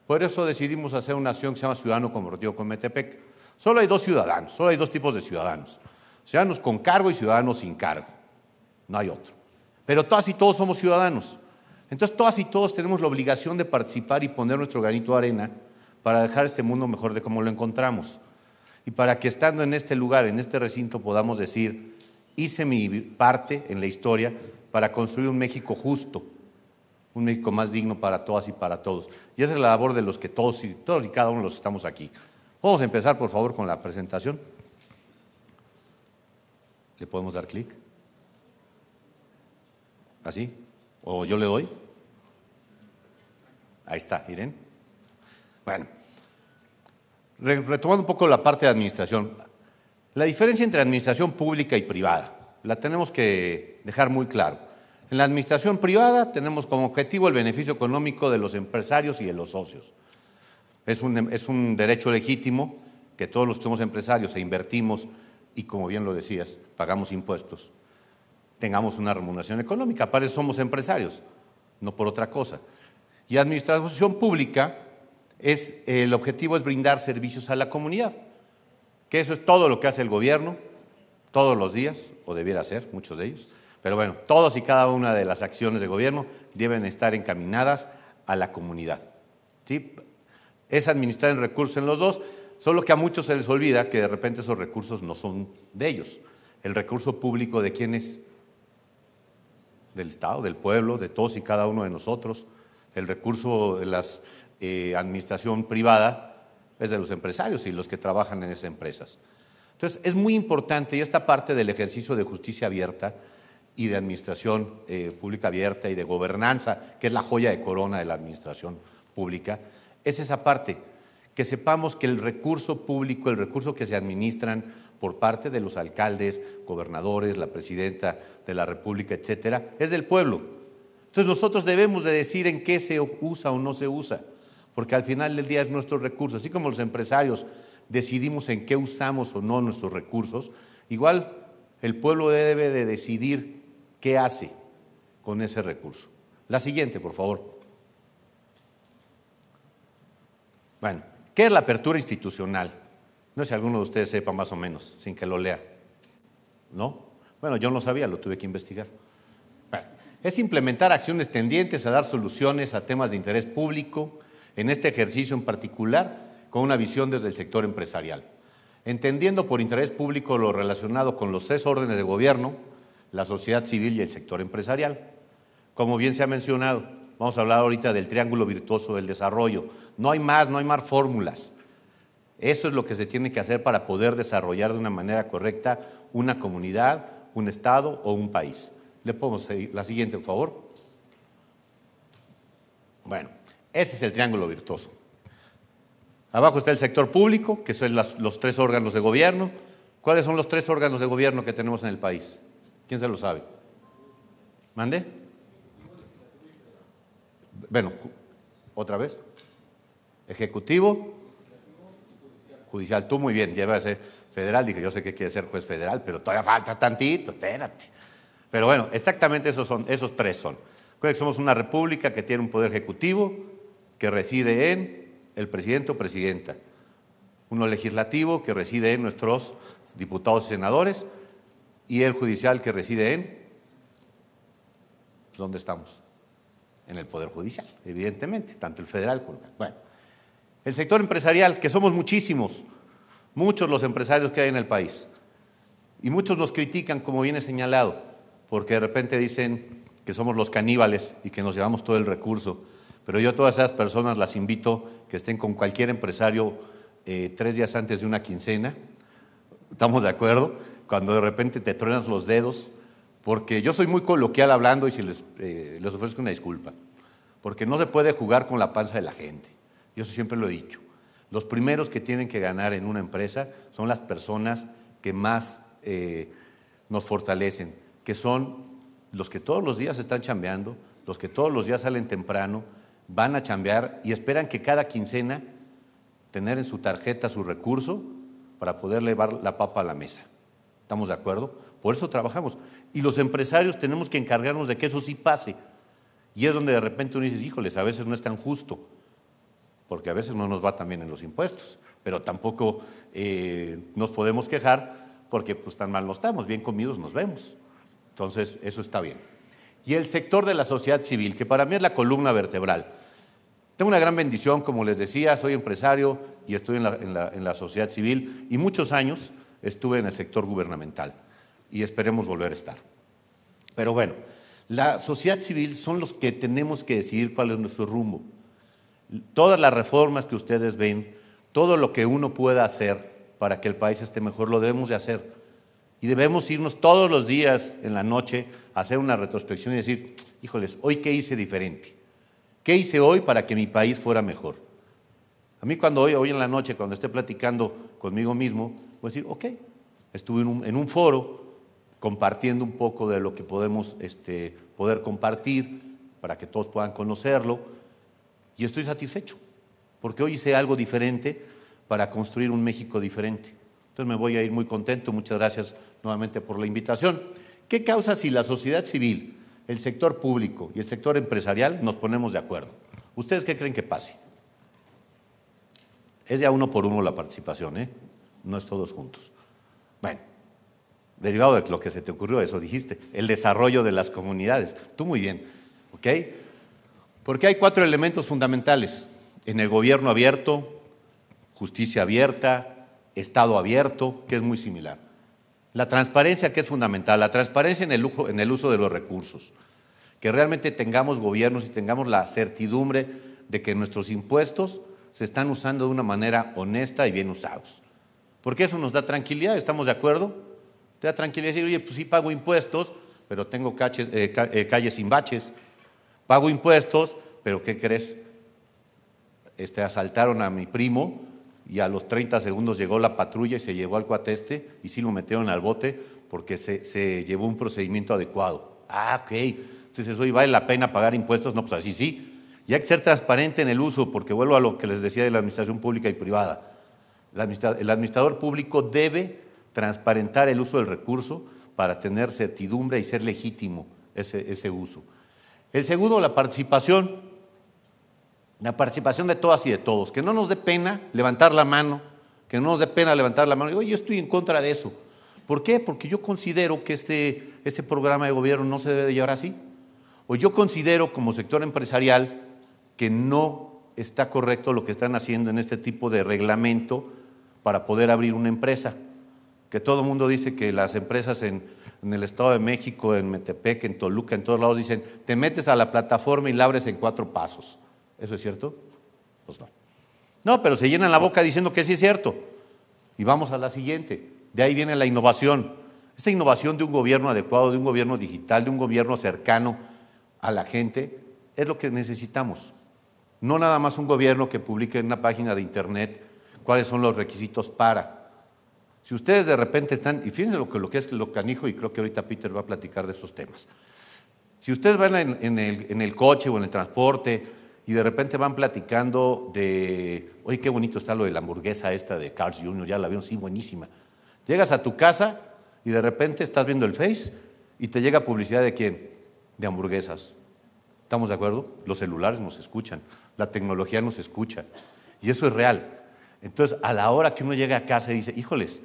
Por eso decidimos hacer una acción que se llama Ciudadano Convertido con Metepec. Solo hay dos ciudadanos, solo hay dos tipos de ciudadanos. Ciudadanos con cargo y ciudadanos sin cargo. No hay otro pero todas y todos somos ciudadanos. Entonces todas y todos tenemos la obligación de participar y poner nuestro granito de arena para dejar este mundo mejor de como lo encontramos. Y para que estando en este lugar, en este recinto, podamos decir, hice mi parte en la historia para construir un México justo, un México más digno para todas y para todos. Y esa es la labor de los que todos y, todos y cada uno de los que estamos aquí. Vamos a empezar, por favor, con la presentación. ¿Le podemos dar clic? ¿Así? ¿O yo le doy? Ahí está, miren. Bueno, retomando un poco la parte de administración. La diferencia entre administración pública y privada la tenemos que dejar muy claro. En la administración privada tenemos como objetivo el beneficio económico de los empresarios y de los socios. Es un, es un derecho legítimo que todos los que somos empresarios e invertimos y, como bien lo decías, pagamos impuestos tengamos una remuneración económica. Para eso somos empresarios, no por otra cosa. Y administración pública es, el objetivo es brindar servicios a la comunidad, que eso es todo lo que hace el gobierno todos los días, o debiera ser, muchos de ellos. Pero bueno, todas y cada una de las acciones de gobierno deben estar encaminadas a la comunidad. Es administrar el recurso en los dos, solo que a muchos se les olvida que de repente esos recursos no son de ellos. El recurso público de quién es? del Estado, del pueblo, de todos y cada uno de nosotros. El recurso de la eh, administración privada es de los empresarios y los que trabajan en esas empresas. Entonces, es muy importante y esta parte del ejercicio de justicia abierta y de administración eh, pública abierta y de gobernanza, que es la joya de corona de la administración pública, es esa parte, que sepamos que el recurso público, el recurso que se administran, por parte de los alcaldes, gobernadores, la presidenta de la República, etcétera, es del pueblo. Entonces nosotros debemos de decir en qué se usa o no se usa, porque al final del día es nuestro recurso, así como los empresarios decidimos en qué usamos o no nuestros recursos, igual el pueblo debe de decidir qué hace con ese recurso. La siguiente, por favor. Bueno, ¿qué es la apertura institucional? No sé si alguno de ustedes sepa más o menos, sin que lo lea. ¿No? Bueno, yo no sabía, lo tuve que investigar. es implementar acciones tendientes a dar soluciones a temas de interés público, en este ejercicio en particular, con una visión desde el sector empresarial. Entendiendo por interés público lo relacionado con los tres órdenes de gobierno, la sociedad civil y el sector empresarial. Como bien se ha mencionado, vamos a hablar ahorita del triángulo virtuoso del desarrollo. No hay más, no hay más fórmulas. Eso es lo que se tiene que hacer para poder desarrollar de una manera correcta una comunidad, un estado o un país. Le podemos la siguiente, por favor. Bueno, ese es el triángulo virtuoso. Abajo está el sector público, que son los tres órganos de gobierno. ¿Cuáles son los tres órganos de gobierno que tenemos en el país? ¿Quién se lo sabe? ¿Mande? Bueno, otra vez. Ejecutivo, judicial. Tú muy bien, llevas a eh, ser federal. Dije, yo sé que quiere ser juez federal, pero todavía falta tantito, espérate. Pero bueno, exactamente esos, son, esos tres son. Somos una república que tiene un poder ejecutivo que reside en el presidente o presidenta, uno legislativo que reside en nuestros diputados y senadores y el judicial que reside en... Pues, ¿Dónde estamos? En el Poder Judicial, evidentemente, tanto el federal como el... Bueno, el sector empresarial, que somos muchísimos, muchos los empresarios que hay en el país. Y muchos nos critican, como viene señalado, porque de repente dicen que somos los caníbales y que nos llevamos todo el recurso. Pero yo a todas esas personas las invito que estén con cualquier empresario eh, tres días antes de una quincena. ¿Estamos de acuerdo? Cuando de repente te truenas los dedos, porque yo soy muy coloquial hablando y si les, eh, les ofrezco una disculpa, porque no se puede jugar con la panza de la gente. Yo siempre lo he dicho. Los primeros que tienen que ganar en una empresa son las personas que más eh, nos fortalecen, que son los que todos los días están chambeando, los que todos los días salen temprano, van a chambear y esperan que cada quincena tener en su tarjeta su recurso para poder llevar la papa a la mesa. ¿Estamos de acuerdo? Por eso trabajamos. Y los empresarios tenemos que encargarnos de que eso sí pase. Y es donde de repente uno dice, híjoles, a veces no es tan justo porque a veces no nos va tan bien en los impuestos, pero tampoco eh, nos podemos quejar porque pues tan mal no estamos, bien comidos nos vemos. Entonces, eso está bien. Y el sector de la sociedad civil, que para mí es la columna vertebral. Tengo una gran bendición, como les decía, soy empresario y estoy en la sociedad civil y muchos años estuve en el sector gubernamental y esperemos volver a estar. Pero bueno, la sociedad civil son los que tenemos que decidir cuál es nuestro rumbo todas las reformas que ustedes ven, todo lo que uno pueda hacer para que el país esté mejor, lo debemos de hacer. Y debemos irnos todos los días en la noche a hacer una retrospección y decir, híjoles, hoy qué hice diferente. ¿Qué hice hoy para que mi país fuera mejor? A mí cuando hoy, hoy en la noche, cuando esté platicando conmigo mismo, voy a decir, ok, estuve en un, foro compartiendo un poco de lo que podemos este, poder compartir para que todos puedan conocerlo y estoy satisfecho, porque hoy hice algo diferente para construir un México diferente. Entonces me voy a ir muy contento. Muchas gracias nuevamente por la invitación. ¿Qué causa si la sociedad civil, el sector público y el sector empresarial nos ponemos de acuerdo? ¿Ustedes qué creen que pase? Es ya uno por uno la participación, ¿eh? No es todos juntos. Bueno, derivado de lo que se te ocurrió, eso dijiste, el desarrollo de las comunidades. Tú muy bien, ¿ok? Porque hay cuatro elementos fundamentales en el gobierno abierto, justicia abierta, Estado abierto, que es muy similar. La transparencia, que es fundamental, la transparencia en el, uso de los recursos, que realmente tengamos gobiernos y tengamos la certidumbre de que nuestros impuestos se están usando de una manera honesta y bien usados. Porque eso nos da tranquilidad, ¿estamos de acuerdo? Te da tranquilidad decir, oye, pues sí pago impuestos, pero tengo eh, eh, calles sin baches, pago impuestos, pero ¿qué crees? Este, asaltaron a mi primo y a los 30 segundos llegó la patrulla y se llevó al cuateste y sí lo metieron al bote porque se, llevó un procedimiento adecuado. Ah, ok. Entonces, eso vale la pena pagar impuestos. No, pues así sí. Y hay que ser transparente en el uso, porque vuelvo a lo que les decía de la administración pública y privada. El administrador público debe transparentar el uso del recurso para tener certidumbre y ser legítimo ese uso. El segundo, la participación. La participación de todas y de todos. Que no nos dé pena levantar la mano. Que no nos dé pena levantar la mano. Yo, estoy en contra de eso. ¿Por qué? Porque yo considero que este, este, programa de gobierno no se debe llevar así. O yo considero como sector empresarial que no está correcto lo que están haciendo en este tipo de reglamento para poder abrir una empresa. Que todo el mundo dice que las empresas en, en el Estado de México, en Metepec, en Toluca, en todos lados, dicen, te metes a la plataforma y la abres en cuatro pasos. ¿Eso es cierto? Pues no. No, pero se llenan la boca diciendo que sí es cierto. Y vamos a la siguiente. De ahí viene la innovación. Esta innovación de un gobierno adecuado, de un gobierno digital, de un gobierno cercano a la gente, es lo que necesitamos. No nada más un gobierno que publique en una página de internet cuáles son los requisitos para si ustedes de repente están, y fíjense lo que, lo que es lo canijo, y creo que ahorita Peter va a platicar de esos temas. Si ustedes van en, el, en el coche o en el transporte y de repente van platicando de, oye, qué bonito está lo de la hamburguesa esta de Carl's Jr., ya la vieron, sí, buenísima. Llegas a tu casa y de repente estás viendo el Face y te llega publicidad de quién? De hamburguesas. ¿Estamos de acuerdo? Los celulares nos escuchan, la tecnología nos escucha. Y eso es real. Entonces, a la hora que uno llega a casa y dice, híjoles,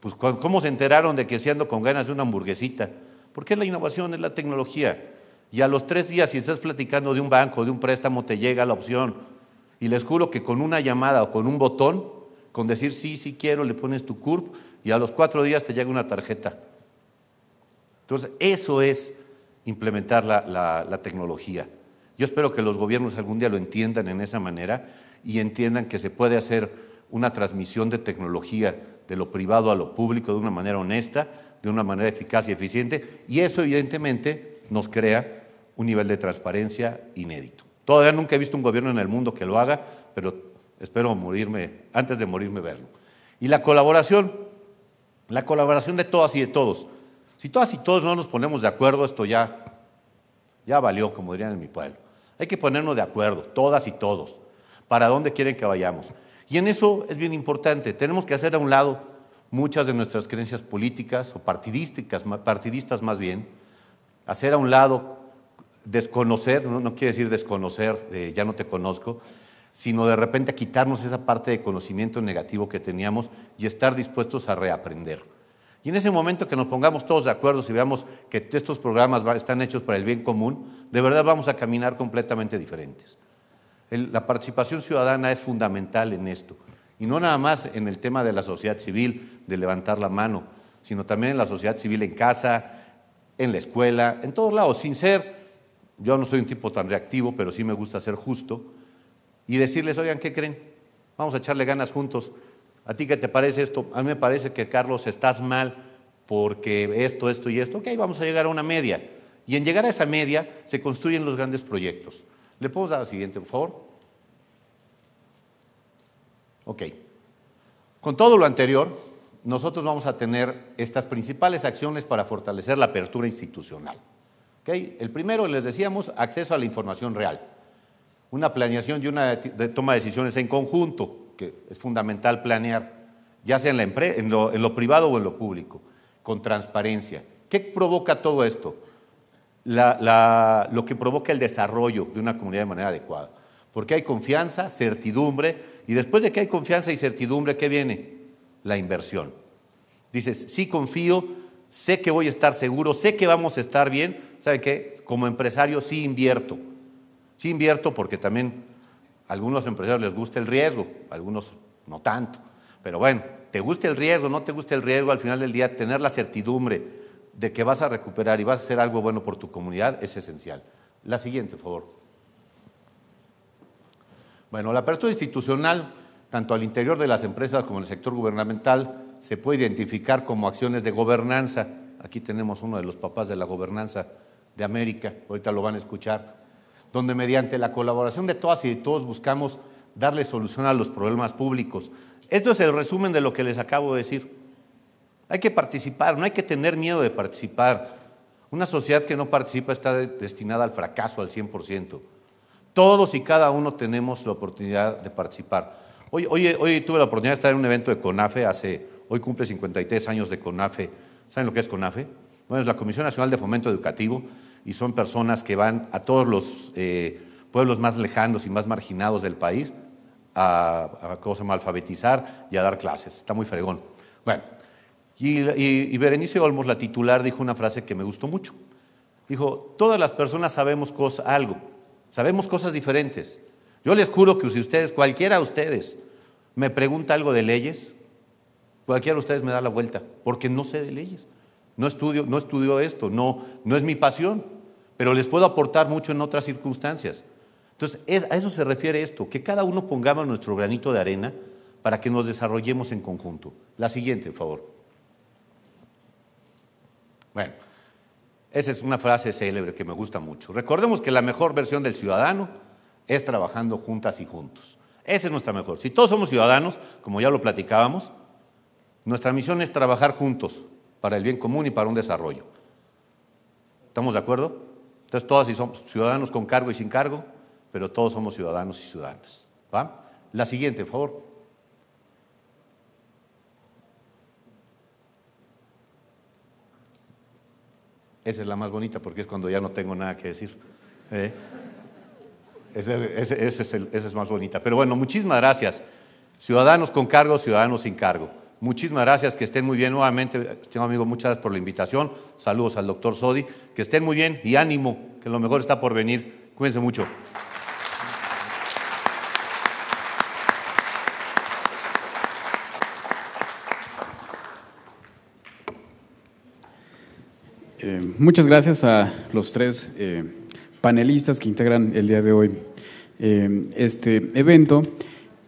pues ¿cómo se enteraron de que si ando con ganas de una hamburguesita? Porque es la innovación, es la tecnología. Y a los tres días, si estás platicando de un banco, de un préstamo, te llega la opción. Y les juro que con una llamada o con un botón, con decir sí, sí quiero, le pones tu CURP y a los cuatro días te llega una tarjeta. Entonces, eso es implementar la tecnología. Yo espero que los gobiernos algún día lo entiendan en esa manera y entiendan que se puede hacer una transmisión de tecnología de lo privado a lo público de una manera honesta, de una manera eficaz y eficiente, y eso evidentemente nos crea un nivel de transparencia inédito. Todavía nunca he visto un gobierno en el mundo que lo haga, pero espero morirme, antes de morirme verlo. Y la colaboración, la colaboración de todas y de todos. Si todas y todos no nos ponemos de acuerdo, esto ya, ya valió, como dirían en mi pueblo. Hay que ponernos de acuerdo, todas y todos, para dónde quieren que vayamos. Y en eso es bien importante, tenemos que hacer a un lado muchas de nuestras creencias políticas o partidistas más bien, hacer a un lado, desconocer, no, quiere decir desconocer, ya no te conozco, sino de repente quitarnos esa parte de conocimiento negativo que teníamos y estar dispuestos a reaprender. Y en ese momento que nos pongamos todos de acuerdo y veamos que estos programas están hechos para el bien común, de verdad vamos a caminar completamente diferentes la participación ciudadana es fundamental en esto. Y no nada más en el tema de la sociedad civil, de levantar la mano, sino también en la sociedad civil en casa, en la escuela, en todos lados, sin ser, yo no soy un tipo tan reactivo, pero sí me gusta ser justo, y decirles, oigan, ¿qué creen? Vamos a echarle ganas juntos. ¿A ti qué te parece esto? A mí me parece que, Carlos, estás mal porque esto, esto y esto. Ok, vamos a llegar a una media. Y en llegar a esa media se construyen los grandes proyectos. ¿Le puedo dar la siguiente, por favor? Ok. Con todo lo anterior, nosotros vamos a tener estas principales acciones para fortalecer la apertura institucional. El primero, les decíamos, acceso a la información real. Una planeación y una toma de decisiones en conjunto, que es fundamental planear, ya sea en, la lo, en lo privado o en lo público, con transparencia. ¿Qué provoca todo esto? lo que provoca el desarrollo de una comunidad de manera adecuada. Porque hay confianza, certidumbre, y después de que hay confianza y certidumbre, ¿qué viene? La inversión. Dices, sí confío, sé que voy a estar seguro, sé que vamos a estar bien. ¿Saben qué? Como empresario sí invierto. Sí invierto porque también a algunos empresarios les gusta el riesgo, a algunos no tanto. Pero bueno, te gusta el riesgo, no te gusta el riesgo, al final del día tener la certidumbre de que vas a recuperar y vas a hacer algo bueno por tu comunidad es esencial. La siguiente, por favor. Bueno, la apertura institucional, tanto al interior de las empresas como en el sector gubernamental, se puede identificar como acciones de gobernanza. Aquí tenemos uno de los papás de la gobernanza de América, ahorita lo van a escuchar, donde mediante la colaboración de todas y de todos buscamos darle solución a los problemas públicos. Esto es el resumen de lo que les acabo de decir. Hay que participar, no hay que tener miedo de participar. Una sociedad que no participa está destinada al fracaso al 100%. Todos y cada uno tenemos la oportunidad de participar. Hoy, tuve la oportunidad de estar en un evento de CONAFE, hace, hoy cumple 53 años de CONAFE. ¿Saben lo que es CONAFE? Bueno, es la Comisión Nacional de Fomento Educativo y son personas que van a todos los eh, pueblos más lejanos y más marginados del país a, a, ¿cómo se alfabetizar y a dar clases. Está muy fregón. Bueno, y, y, Berenice Olmos, la titular, dijo una frase que me gustó mucho. Dijo, todas las personas sabemos algo, sabemos cosas diferentes. Yo les juro que si ustedes, cualquiera de ustedes, me pregunta algo de leyes, cualquiera de ustedes me da la vuelta, porque no sé de leyes. No estudio, no estudio esto, no, no es mi pasión, pero les puedo aportar mucho en otras circunstancias. Entonces, a eso se refiere esto, que cada uno pongamos nuestro granito de arena para que nos desarrollemos en conjunto. La siguiente, por favor. Bueno, esa es una frase célebre que me gusta mucho. Recordemos que la mejor versión del ciudadano es trabajando juntas y juntos. Esa es nuestra mejor. Si todos somos ciudadanos, como ya lo platicábamos, nuestra misión es trabajar juntos para el bien común y para un desarrollo. ¿Estamos de acuerdo? Entonces todos somos ciudadanos con cargo y sin cargo, pero todos somos ciudadanos y ciudadanas. La siguiente, por favor. Esa es la más bonita porque es cuando ya no tengo nada que decir. ¿eh? Esa es, es más bonita. Pero bueno, muchísimas gracias. Ciudadanos con cargo, ciudadanos sin cargo. Muchísimas gracias, que estén muy bien nuevamente. Estimado amigo, muchas gracias por la invitación. Saludos al doctor Sodi, que estén muy bien y ánimo, que lo mejor está por venir. Cuídense mucho. Eh, muchas gracias a los tres eh, panelistas que integran el día de hoy eh, este evento.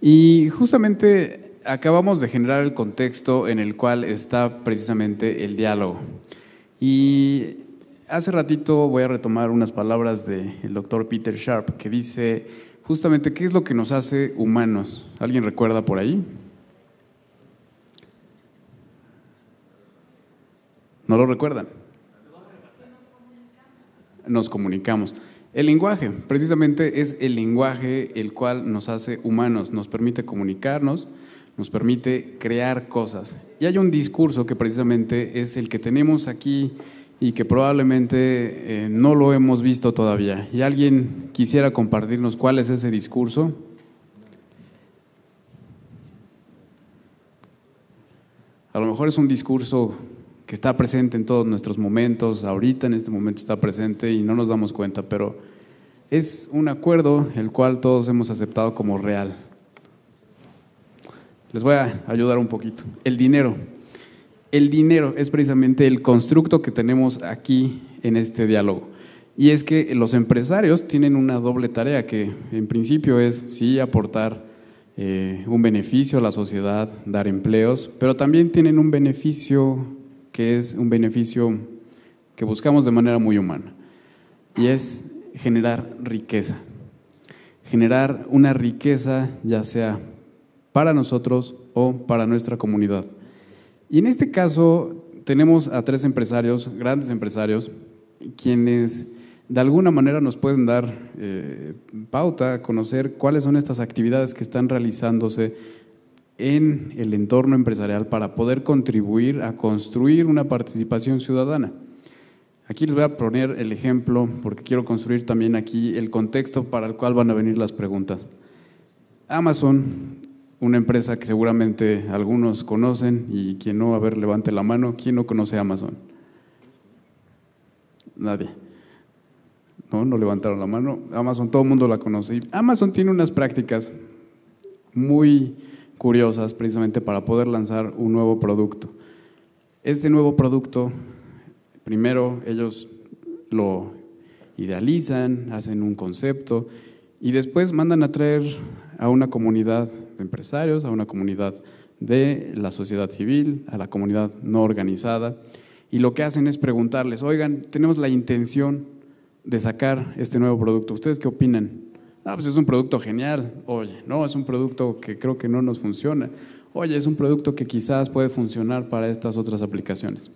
Y justamente acabamos de generar el contexto en el cual está precisamente el diálogo. Y hace ratito voy a retomar unas palabras del doctor Peter Sharp que dice justamente qué es lo que nos hace humanos. ¿Alguien recuerda por ahí? ¿No lo recuerdan? nos comunicamos. El lenguaje, precisamente es el lenguaje el cual nos hace humanos, nos permite comunicarnos, nos permite crear cosas. Y hay un discurso que precisamente es el que tenemos aquí y que probablemente eh, no lo hemos visto todavía. ¿Y alguien quisiera compartirnos cuál es ese discurso? A lo mejor es un discurso que está presente en todos nuestros momentos, ahorita en este momento está presente y no nos damos cuenta, pero es un acuerdo el cual todos hemos aceptado como real. Les voy a ayudar un poquito. El dinero. El dinero es precisamente el constructo que tenemos aquí en este diálogo. Y es que los empresarios tienen una doble tarea que en principio es sí aportar eh, un beneficio a la sociedad, dar empleos, pero también tienen un beneficio que es un beneficio que buscamos de manera muy humana, y es generar riqueza. Generar una riqueza ya sea para nosotros o para nuestra comunidad. Y en este caso tenemos a tres empresarios, grandes empresarios, quienes de alguna manera nos pueden dar eh, pauta a conocer cuáles son estas actividades que están realizándose en el entorno empresarial para poder contribuir a construir una participación ciudadana. Aquí les voy a poner el ejemplo porque quiero construir también aquí el contexto para el cual van a venir las preguntas. Amazon, una empresa que seguramente algunos conocen y quien no, a ver, levante la mano, ¿quién no conoce Amazon? Nadie. No, no levantaron la mano. Amazon, todo el mundo la conoce. Amazon tiene unas prácticas muy curiosas precisamente para poder lanzar un nuevo producto. Este nuevo producto, primero ellos lo idealizan, hacen un concepto y después mandan a traer a una comunidad de empresarios, a una comunidad de la sociedad civil, a la comunidad no organizada y lo que hacen es preguntarles, oigan, tenemos la intención de sacar este nuevo producto, ¿ustedes qué opinan? Ah, pues es un producto genial. Oye, no, es un producto que creo que no nos funciona. Oye, es un producto que quizás puede funcionar para estas otras aplicaciones.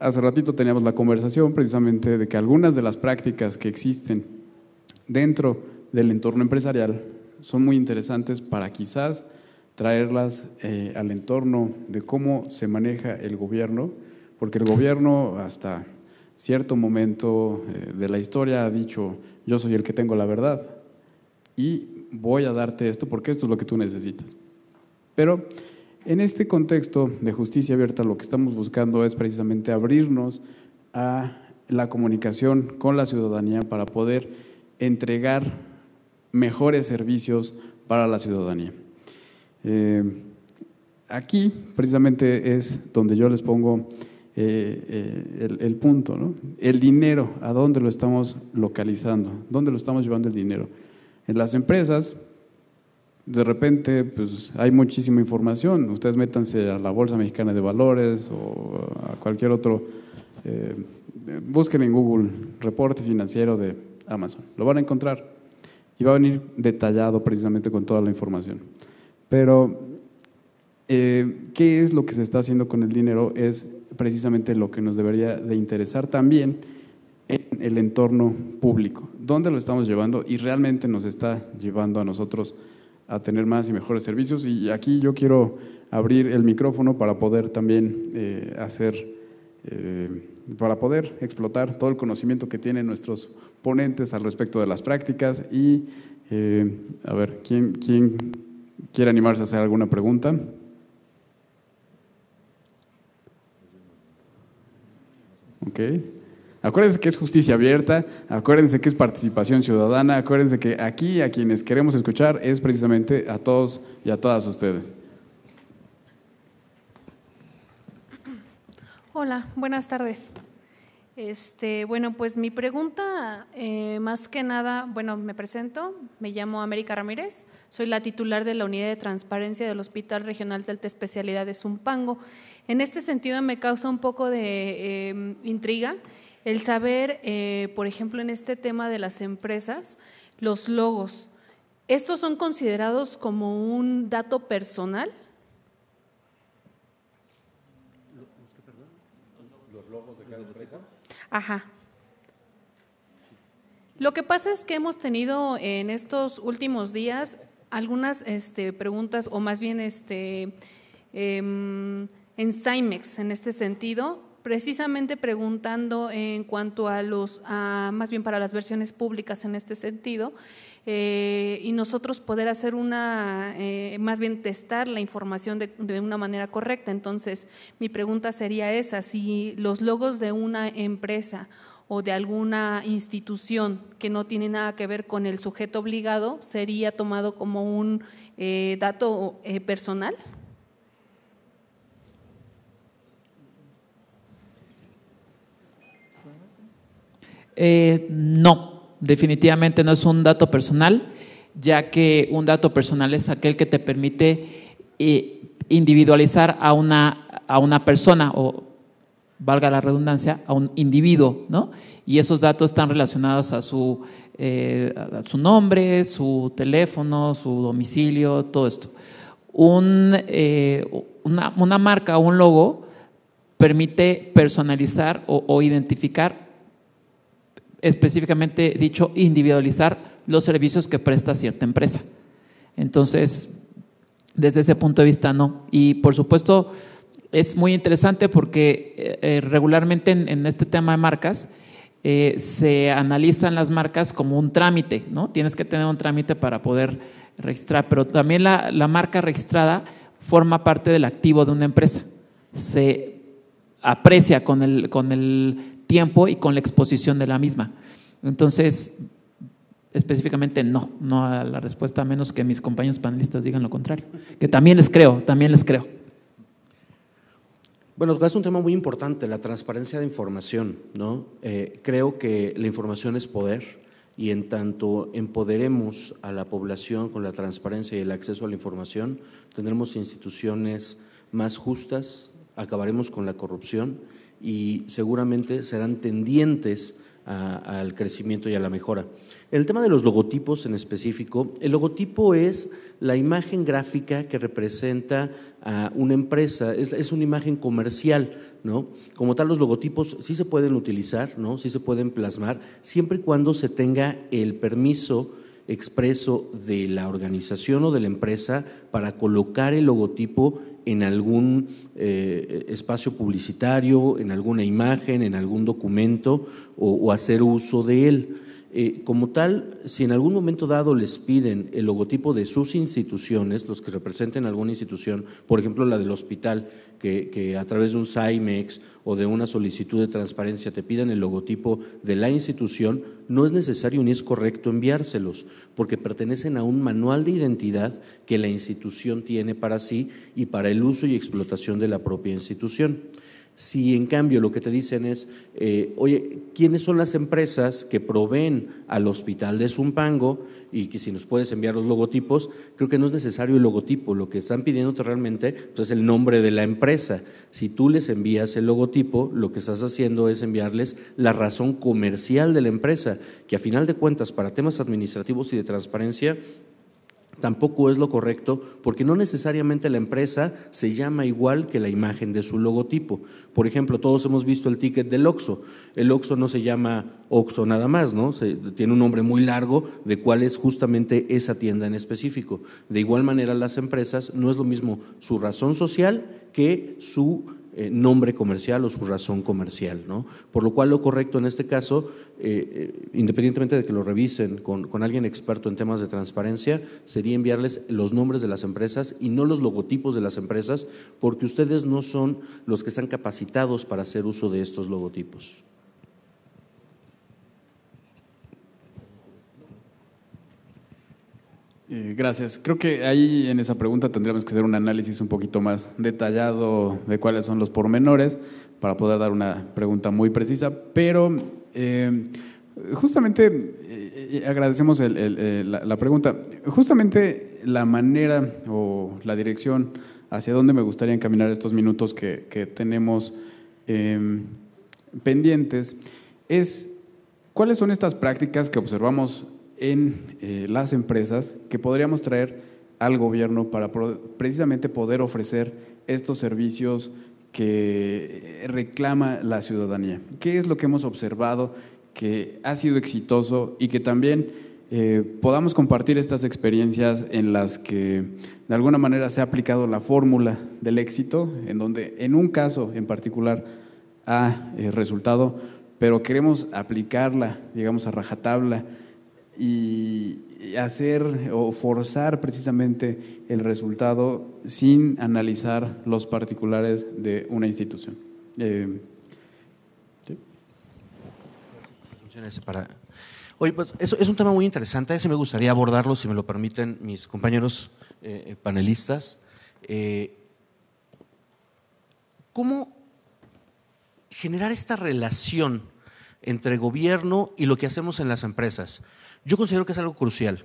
Hace ratito teníamos la conversación precisamente de que algunas de las prácticas que existen dentro del entorno empresarial son muy interesantes para quizás traerlas eh, al entorno de cómo se maneja el gobierno, porque el gobierno hasta cierto momento eh, de la historia ha dicho, yo soy el que tengo la verdad y voy a darte esto porque esto es lo que tú necesitas. Pero en este contexto de justicia abierta lo que estamos buscando es precisamente abrirnos a la comunicación con la ciudadanía para poder entregar mejores servicios para la ciudadanía. Eh, aquí precisamente es donde yo les pongo eh, eh, el, punto. El dinero, ¿a dónde lo estamos localizando? ¿Dónde lo estamos llevando el dinero? En las empresas, de repente, pues hay muchísima información. Ustedes métanse a la Bolsa Mexicana de Valores o a cualquier otro. Eh, eh busquen en Google reporte financiero de Amazon. Lo van a encontrar y va a venir detallado precisamente con toda la información. Pero, ¿qué es lo que se está haciendo con el dinero? Es precisamente lo que nos debería de interesar también en el entorno público. ¿Dónde lo estamos llevando y realmente nos está llevando a nosotros a tener más y mejores servicios? Y aquí yo quiero abrir el micrófono para poder también eh, hacer, eh, para poder explotar todo el conocimiento que tienen nuestros ponentes al respecto de las prácticas y eh, a ver, ¿quién, ¿quién quiere animarse a hacer alguna pregunta? Acuérdense que es justicia abierta, acuérdense que es participación ciudadana, acuérdense que aquí a quienes queremos escuchar es precisamente a todos y a todas ustedes. Hola, buenas tardes. Este, bueno, pues mi pregunta, eh, más que nada, bueno, me presento, me llamo América Ramírez, soy la titular de la Unidad de Transparencia del Hospital Regional de Alta Especialidad de Zumpango. En este sentido me causa un poco de em, intriga el saber, eh, por ejemplo, en este tema de las empresas, los logos. ¿Estos son considerados como un dato personal? Ajá. Lo que pasa es que hemos tenido en estos últimos días algunas este, preguntas, o más bien este, em, en Cymex, en este sentido, precisamente preguntando en cuanto a los, más bien para las versiones públicas en este sentido, eh, y nosotros poder hacer una, eh, más bien testar la información de, una manera correcta. Entonces, mi pregunta sería esa, si los logos de una empresa o de alguna institución que no tiene nada que ver con el sujeto obligado sería tomado como un eh, dato personal. no, definitivamente no es un dato personal, ya que un dato personal es aquel que te permite eh, individualizar a una, a una persona o valga la redundancia, a un individuo, ¿no? Y esos datos están relacionados a su, eh, su nombre, su teléfono, su domicilio, todo esto. Un, eh, una, marca o un logo permite personalizar o, o identificar específicamente dicho, individualizar los servicios que presta cierta empresa. Entonces, desde ese punto de vista, no. Y por supuesto, es muy interesante porque eh, eh, regularmente en, este tema de marcas eh, se analizan las marcas como un trámite, ¿no? Tienes que tener un trámite para poder registrar, pero también la, la marca registrada forma parte del activo de una empresa. Se aprecia con el, con el tiempo y con la exposición de la misma. Entonces, específicamente no, no a la respuesta, a menos que mis compañeros panelistas digan lo contrario, que también les creo, también les creo. Bueno, es un tema muy importante, la transparencia de información, ¿no? Eh, creo que la información es poder y en tanto empoderemos a la población con la transparencia y el acceso a la información, tendremos instituciones más justas, acabaremos con la corrupción y seguramente serán tendientes al crecimiento y a la mejora. El tema de los logotipos en específico, el logotipo es la imagen gráfica que representa a una empresa, es, es una imagen comercial, ¿no? Como tal, los logotipos sí se pueden utilizar, ¿no? Sí se pueden plasmar, siempre y cuando se tenga el permiso expreso de la organización o de la empresa para colocar el logotipo en algún eh, espacio publicitario, en alguna imagen, en algún documento o hacer uso de él. Eh, como tal, si en algún momento dado les piden el logotipo de sus instituciones, los que representen alguna institución, por ejemplo la del hospital, que, a través de un Simex o de una solicitud de transparencia te pidan el logotipo de la institución, no es necesario ni es correcto enviárselos, porque pertenecen a un manual de identidad que la institución tiene para sí y para el uso y explotación de la propia institución. Si en cambio lo que te dicen es, eh, oye, ¿quiénes son las empresas que proveen al hospital de Zumpango y que si nos puedes enviar los logotipos? Creo que no es necesario el logotipo, lo que están pidiéndote realmente pues, es el nombre de la empresa. Si tú les envías el logotipo, lo que estás haciendo es enviarles la razón comercial de la empresa, que a final de cuentas para temas administrativos y de transparencia tampoco es lo correcto porque no necesariamente la empresa se llama igual que la imagen de su logotipo. Por ejemplo, todos hemos visto el ticket del OXO. El OXO no se llama OXO nada más, ¿no? tiene un nombre muy largo de cuál es justamente esa tienda en específico. De igual manera, las empresas no es lo mismo su razón social que su eh, nombre comercial o su razón comercial. ¿no? Por lo cual lo correcto en este caso, eh, eh, independientemente de que lo revisen con, alguien experto en temas de transparencia, sería enviarles los nombres de las empresas y no los logotipos de las empresas, porque ustedes no son los que están capacitados para hacer uso de estos logotipos. Eh, gracias. Creo que ahí en esa pregunta tendríamos que hacer un análisis un poquito más detallado de cuáles son los pormenores para poder dar una pregunta muy precisa, pero eh, justamente eh, agradecemos la, pregunta. Justamente la manera o la dirección hacia dónde me gustaría encaminar estos minutos que, que tenemos em, pendientes es cuáles son estas prácticas que observamos en eh, las empresas que podríamos traer al gobierno para precisamente poder ofrecer estos servicios que eh, reclama la ciudadanía. ¿Qué es lo que hemos observado que ha sido exitoso y que también eh, podamos compartir estas experiencias en las que de alguna manera se ha aplicado la fórmula del éxito, en donde en un caso en particular ha resultado, pero queremos aplicarla, digamos, a rajatabla y hacer o forzar precisamente el resultado sin analizar los particulares de una institución. Eh, pues es un tema muy interesante, ese me gustaría abordarlo, si me lo permiten mis compañeros eh, eh, panelistas. ¿Cómo generar esta relación entre gobierno y lo que hacemos en las empresas? Yo considero que es algo crucial.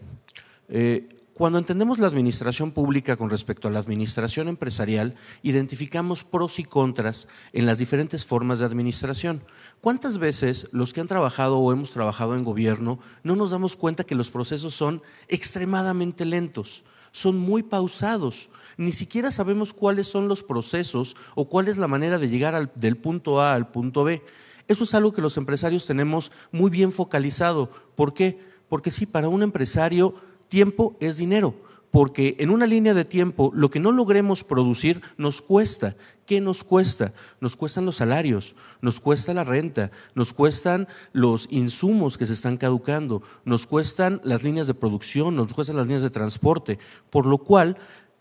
Eh, cuando entendemos la administración pública con respecto a la administración empresarial, identificamos pros y contras en las diferentes formas de administración. ¿Cuántas veces los que han trabajado o hemos trabajado en gobierno no nos damos cuenta que los procesos son extremadamente lentos, son muy pausados? Ni siquiera sabemos cuáles son los procesos o cuál es la manera de llegar del punto A al punto B. Eso es algo que los empresarios tenemos muy bien focalizado. ¿Por qué? Porque sí, para un empresario tiempo es dinero, porque en una línea de tiempo lo que no logremos producir nos cuesta. ¿Qué nos cuesta? Nos cuestan los salarios, nos cuesta la renta, nos cuestan los insumos que se están caducando, nos cuestan las líneas de producción, nos cuestan las líneas de transporte, por lo cual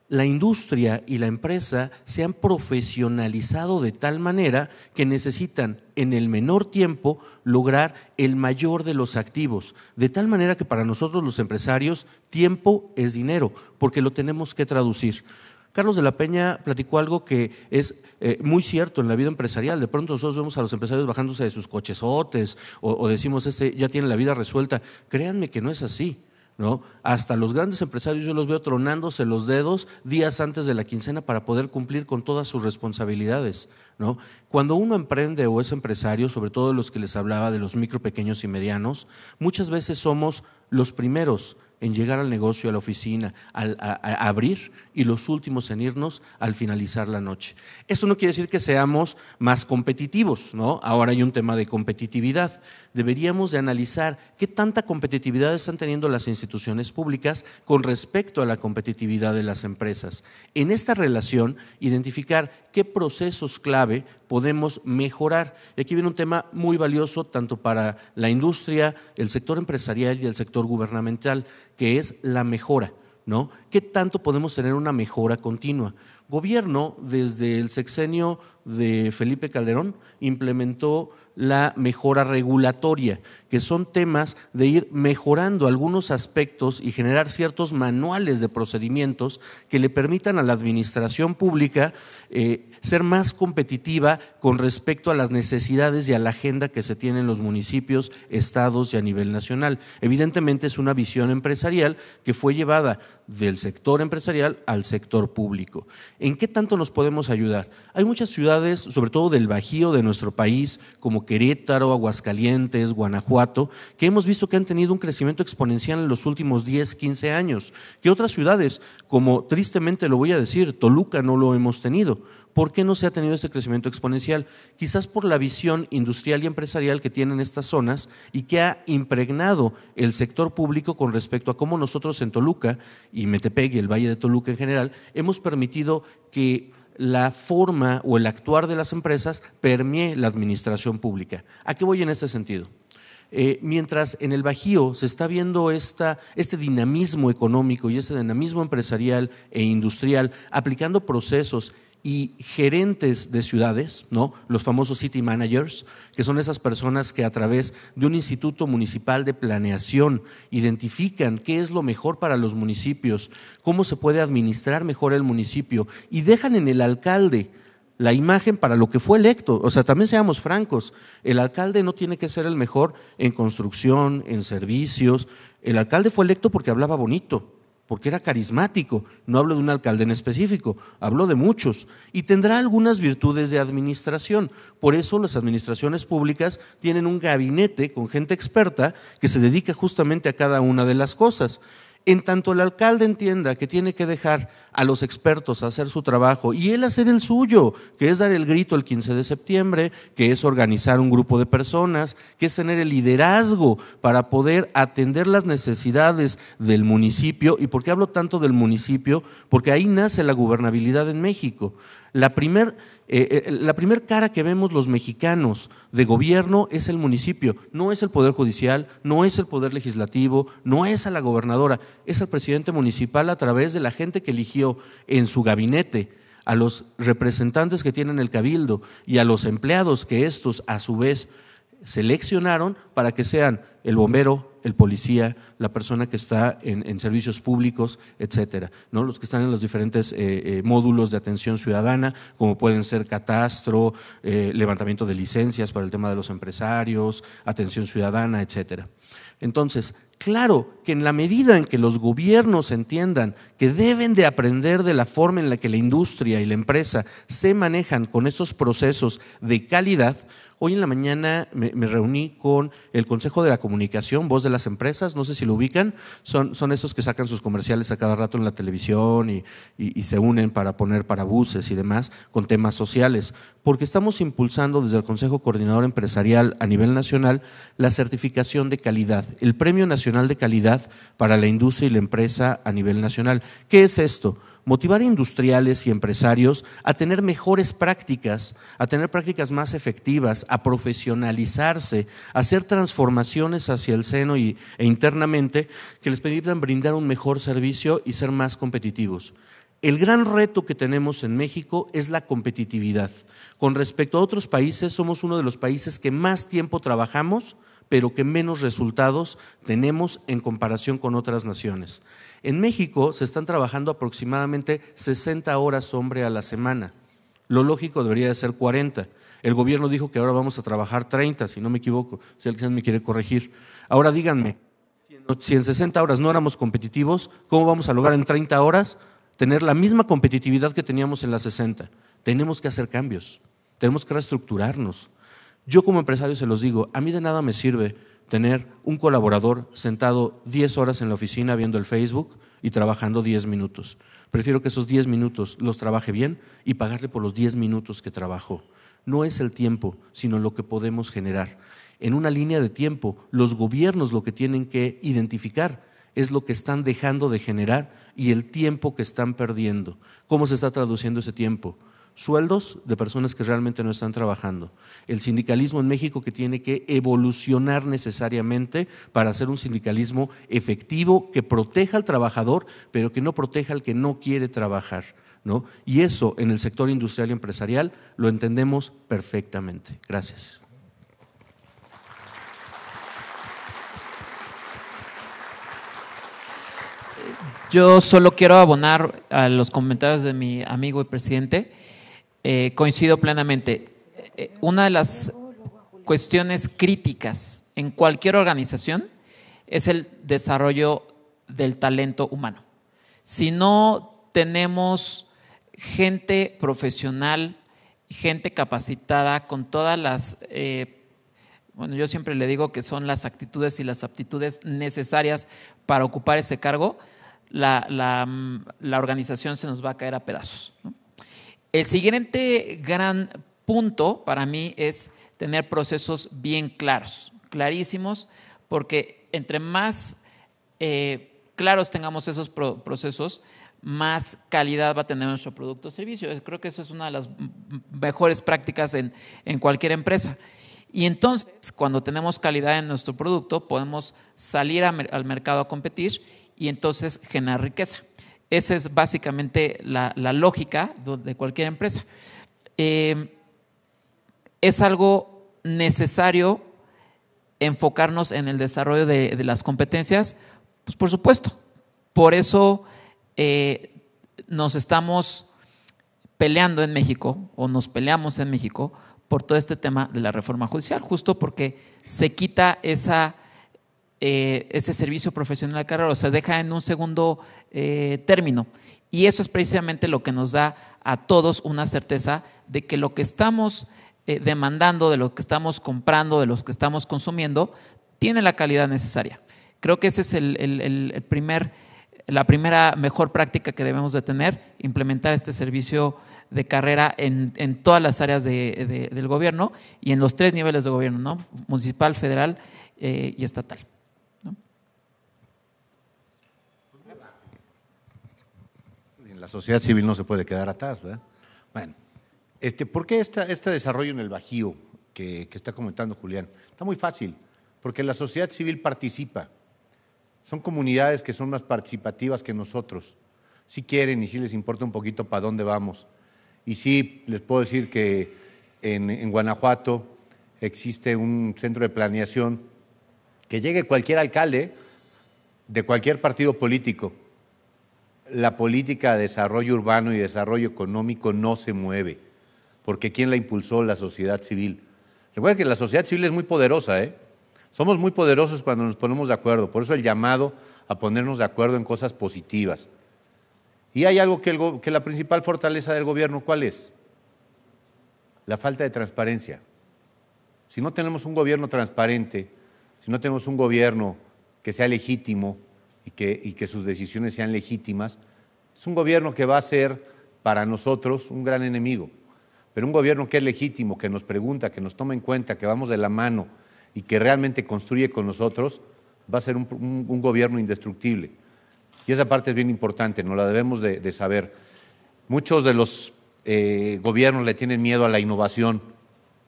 la industria y la empresa se han profesionalizado de tal manera que necesitan en el menor tiempo lograr el mayor de los activos. De tal manera que para nosotros los empresarios tiempo es dinero, porque lo tenemos que traducir. Carlos de la Peña platicó algo que es eh, muy cierto en la vida empresarial. De pronto nosotros vemos a los empresarios bajándose de sus cochesotes o decimos, este ya tiene la vida resuelta. Créanme que no es así. Hasta los grandes empresarios yo los veo tronándose los dedos días antes de la quincena para poder cumplir con todas sus responsabilidades, Cuando uno emprende o es empresario, sobre todo los que les hablaba de los micro, pequeños y medianos, muchas veces somos los primeros en llegar al negocio, a la oficina, al, a, abrir y los últimos en irnos al finalizar la noche. Eso no quiere decir que seamos más competitivos, ¿no? Ahora hay un tema de competitividad. Deberíamos de analizar qué tanta competitividad están teniendo las instituciones públicas con respecto a la competitividad de las empresas. En esta relación, identificar qué procesos clave podemos mejorar. Y aquí viene un tema muy valioso tanto para la industria, el sector empresarial y el sector gubernamental, que es la mejora. ¿No? ¿Qué tanto podemos tener una mejora continua? Gobierno, desde el sexenio de Felipe Calderón, implementó la mejora regulatoria, que son temas de ir mejorando algunos aspectos y generar ciertos manuales de procedimientos que le permitan a la administración pública eh, ser más competitiva con respecto a las necesidades y a la agenda que se tiene en los municipios, estados y a nivel nacional. Evidentemente es una visión empresarial que fue llevada del sector empresarial al sector público. ¿En qué tanto nos podemos ayudar? Hay muchas ciudades, sobre todo del Bajío de nuestro país, como Querétaro, Aguascalientes, Guanajuato, que hemos visto que han tenido un crecimiento exponencial en los últimos 10, 15 años, que otras ciudades, como tristemente lo voy a decir, Toluca no lo hemos tenido. ¿Por qué no se ha tenido ese crecimiento exponencial? Quizás por la visión industrial y empresarial que tienen estas zonas y que ha impregnado el sector público con respecto a cómo nosotros en Toluca y Metepec y el Valle de Toluca en general hemos permitido que la forma o el actuar de las empresas permee la administración pública. ¿A qué voy en ese sentido? Eh, mientras en el Bajío se está viendo este dinamismo económico y este dinamismo empresarial e industrial, aplicando procesos y gerentes de ciudades, ¿no? los famosos city managers, que son esas personas que a través de un instituto municipal de planeación identifican qué es lo mejor para los municipios, cómo se puede administrar mejor el municipio y dejan en el alcalde la imagen para lo que fue electo. O sea, también seamos francos, el alcalde no tiene que ser el mejor en construcción, en servicios. El alcalde fue electo porque hablaba bonito, porque era carismático, no hablo de un alcalde en específico, hablo de muchos, y tendrá algunas virtudes de administración. Por eso las administraciones públicas tienen un gabinete con gente experta que se dedica justamente a cada una de las cosas. En tanto el alcalde entienda que tiene que dejar a los expertos hacer su trabajo y él hacer el suyo, que es dar el grito el 15 de septiembre, que es organizar un grupo de personas, que es tener el liderazgo para poder atender las necesidades del municipio. ¿Y por qué hablo tanto del municipio? Porque ahí nace la gobernabilidad en México. La primera eh, eh, la primera cara que vemos los mexicanos de gobierno es el municipio, no es el Poder Judicial, no es el Poder Legislativo, no es a la gobernadora, es al presidente municipal a través de la gente que eligió en su gabinete a los representantes que tienen el cabildo y a los empleados que estos a su vez seleccionaron para que sean el bombero, el policía, la persona que está en, servicios públicos, etcétera, ¿no? los que están en los diferentes eh, eh, módulos de atención ciudadana, como pueden ser catastro, eh, levantamiento de licencias para el tema de los empresarios, atención ciudadana, etcétera. Entonces, claro que en la medida en que los gobiernos entiendan que deben de aprender de la forma en la que la industria y la empresa se manejan con esos procesos de calidad, Hoy en la mañana me, reuní con el Consejo de la Comunicación, voz de las empresas, no sé si lo ubican, son, son esos que sacan sus comerciales a cada rato en la televisión y, y se unen para poner para buses y demás con temas sociales, porque estamos impulsando desde el Consejo Coordinador Empresarial a nivel nacional la certificación de calidad, el Premio Nacional de Calidad para la Industria y la Empresa a nivel nacional. ¿Qué es esto? motivar a industriales y empresarios a tener mejores prácticas, a tener prácticas más efectivas, a profesionalizarse, a hacer transformaciones hacia el seno y, e internamente que les permitan brindar un mejor servicio y ser más competitivos. El gran reto que tenemos en México es la competitividad. Con respecto a otros países, somos uno de los países que más tiempo trabajamos, pero que menos resultados tenemos en comparación con otras naciones. En México se están trabajando aproximadamente 60 horas hombre a la semana. Lo lógico debería de ser 40. El gobierno dijo que ahora vamos a trabajar 30, si no me equivoco, si alguien me quiere corregir. Ahora díganme, si en 60 horas no éramos competitivos, ¿cómo vamos a lograr en 30 horas tener la misma competitividad que teníamos en las 60? Tenemos que hacer cambios, tenemos que reestructurarnos. Yo como empresario se los digo, a mí de nada me sirve tener un colaborador sentado 10 horas en la oficina viendo el Facebook y trabajando 10 minutos. Prefiero que esos 10 minutos los trabaje bien y pagarle por los 10 minutos que trabajó. No es el tiempo, sino lo que podemos generar. En una línea de tiempo, los gobiernos lo que tienen que identificar es lo que están dejando de generar y el tiempo que están perdiendo. ¿Cómo se está traduciendo ese tiempo? sueldos de personas que realmente no están trabajando. El sindicalismo en México que tiene que evolucionar necesariamente para hacer un sindicalismo efectivo que proteja al trabajador, pero que no proteja al que no quiere trabajar. ¿no? Y eso en el sector industrial y empresarial lo entendemos perfectamente. Gracias. Yo solo quiero abonar a los comentarios de mi amigo y presidente. Eh, coincido plenamente. Eh, una de las cuestiones críticas en cualquier organización es el desarrollo del talento humano. Si no tenemos gente profesional, gente capacitada con todas las, eh, bueno, yo siempre le digo que son las actitudes y las aptitudes necesarias para ocupar ese cargo, la, la mm, organización se nos va a caer a pedazos. ¿no? El siguiente gran punto para mí es tener procesos bien claros, clarísimos, porque entre más eh, claros tengamos esos procesos, más calidad va a tener nuestro producto o servicio. Creo que eso es una de las mejores prácticas en, cualquier empresa. Y entonces, cuando tenemos calidad en nuestro producto, podemos salir al mercado a competir y entonces generar riqueza. Esa es básicamente la, lógica de cualquier empresa. Eh, es algo necesario enfocarnos en el desarrollo de, las competencias, pues por supuesto. Por eso eh, nos estamos peleando en México o nos peleamos en México por todo este tema de la reforma judicial, justo porque se quita esa eh, ese servicio profesional de carrera, o sea, deja en un segundo eh, término. Y eso es precisamente lo que nos da a todos una certeza de que lo que estamos eh, demandando, de lo que estamos comprando, de lo que estamos consumiendo, tiene la calidad necesaria. Creo que esa es el, primer, la primera mejor práctica que debemos de tener, implementar este servicio de carrera en, todas las áreas del gobierno y en los tres niveles de gobierno, ¿no? municipal, federal y estatal. la sociedad civil no se puede quedar atrás, ¿verdad? Bueno, este, ¿por qué este desarrollo en el Bajío que, está comentando Julián? Está muy fácil, porque la sociedad civil participa. Son comunidades que son más participativas que nosotros. Si quieren y si les importa un poquito para dónde vamos. Y sí les puedo decir que en Guanajuato existe un centro de planeación que llegue cualquier alcalde de cualquier partido político la política de desarrollo urbano y desarrollo económico no se mueve, porque ¿quién la impulsó? La sociedad civil. Recuerda que la sociedad civil es muy poderosa, ¿eh? Somos muy poderosos cuando nos ponemos de acuerdo, por eso el llamado a ponernos de acuerdo en cosas positivas. Y hay algo que, que la principal fortaleza del gobierno, ¿cuál es? La falta de transparencia. Si no tenemos un gobierno transparente, si no tenemos un gobierno que sea legítimo, y que, sus decisiones sean legítimas, es un gobierno que va a ser para nosotros un gran enemigo. Pero un gobierno que es legítimo, que nos pregunta, que nos toma en cuenta, que vamos de la mano y que realmente construye con nosotros, va a ser un, gobierno indestructible. Y esa parte es bien importante, no la debemos de, saber. Muchos de los eh, gobiernos le tienen miedo a la innovación.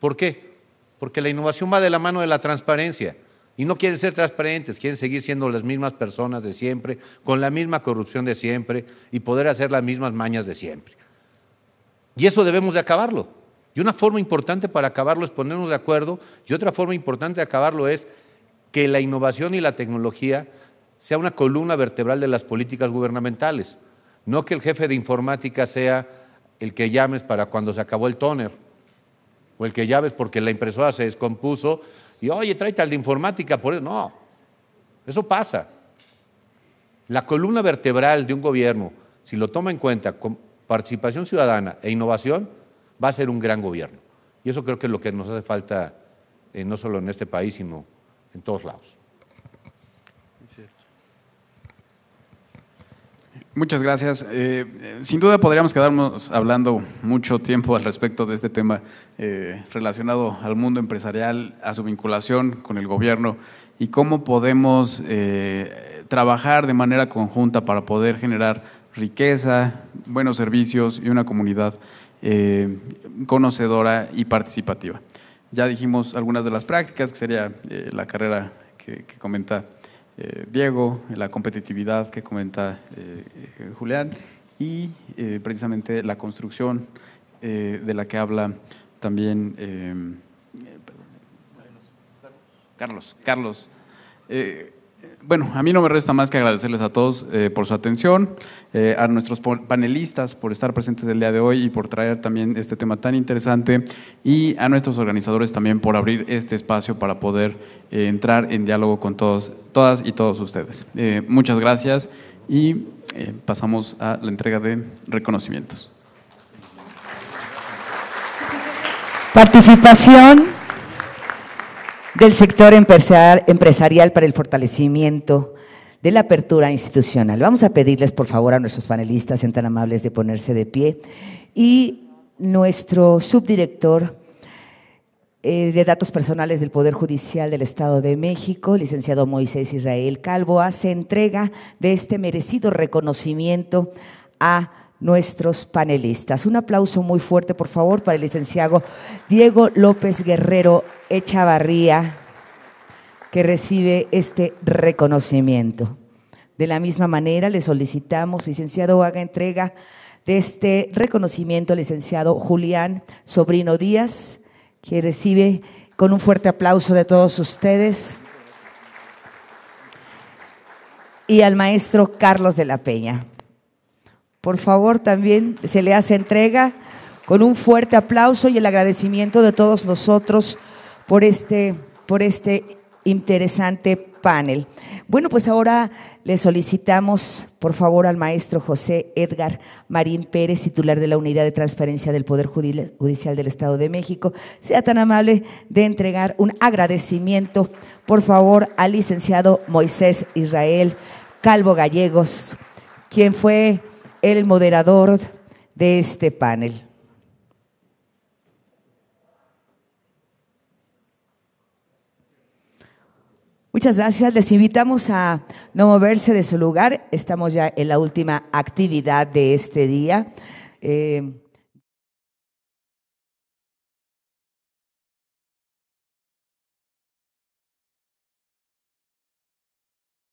¿Por qué? Porque la innovación va de la mano de la transparencia. Y no quieren ser transparentes, quieren seguir siendo las mismas personas de siempre, con la misma corrupción de siempre y poder hacer las mismas mañas de siempre. Y eso debemos de acabarlo. Y una forma importante para acabarlo es ponernos de acuerdo y otra forma importante de acabarlo es que la innovación y la tecnología sea una columna vertebral de las políticas gubernamentales, no que el jefe de informática sea el que llames para cuando se acabó el tóner o el que llames porque la impresora se descompuso y oye, tráete tal de informática por eso. No, eso pasa. La columna vertebral de un gobierno, si lo toma en cuenta con participación ciudadana e innovación, va a ser un gran gobierno. Y eso creo que es lo que nos hace falta, eh, no solo en este país, sino en todos lados. Muchas gracias. Eh, sin duda podríamos quedarnos hablando mucho tiempo al respecto de este tema eh, relacionado al mundo empresarial, a su vinculación con el gobierno y cómo podemos eh, trabajar de manera conjunta para poder generar riqueza, buenos servicios y una comunidad conocedora y participativa. Ya dijimos algunas de las prácticas, que sería la carrera que, que comenta eh, Diego, la competitividad que comenta eh, eh, Julián y precisamente la construcción de la que habla también Carlos. Carlos. Carlos bueno, a mí no me resta más que agradecerles a todos eh, por su atención, eh, a nuestros panelistas por estar presentes el día de hoy y por traer también este tema tan interesante y a nuestros organizadores también por abrir este espacio para poder eh, entrar en diálogo con todos, todas y todos ustedes. muchas gracias y pasamos a la entrega de reconocimientos. Participación del sector empresarial para el fortalecimiento de la apertura institucional. Vamos a pedirles, por favor, a nuestros panelistas, sean tan amables de ponerse de pie, y nuestro subdirector eh, de Datos Personales del Poder Judicial del Estado de México, licenciado Moisés Israel Calvo, hace entrega de este merecido reconocimiento a nuestros panelistas. Un aplauso muy fuerte, por favor, para el licenciado Diego López Guerrero Echavarría, que recibe este reconocimiento. De la misma manera, le solicitamos, licenciado, haga entrega de este reconocimiento al licenciado Julián Sobrino Díaz, que recibe con un fuerte aplauso de todos ustedes, y al maestro Carlos de la Peña por favor, también se le hace entrega con un fuerte aplauso y el agradecimiento de todos nosotros por este, por este interesante panel. Bueno, pues ahora le solicitamos, por favor, al maestro José Edgar Marín Pérez, titular de la Unidad de Transparencia del Poder Judicial del Estado de México, sea tan amable de entregar un agradecimiento, por favor, al licenciado Moisés Israel Calvo Gallegos, quien fue el moderador de este panel. Muchas gracias. Les invitamos a no moverse de su lugar. Estamos ya en la última actividad de este día. Eh,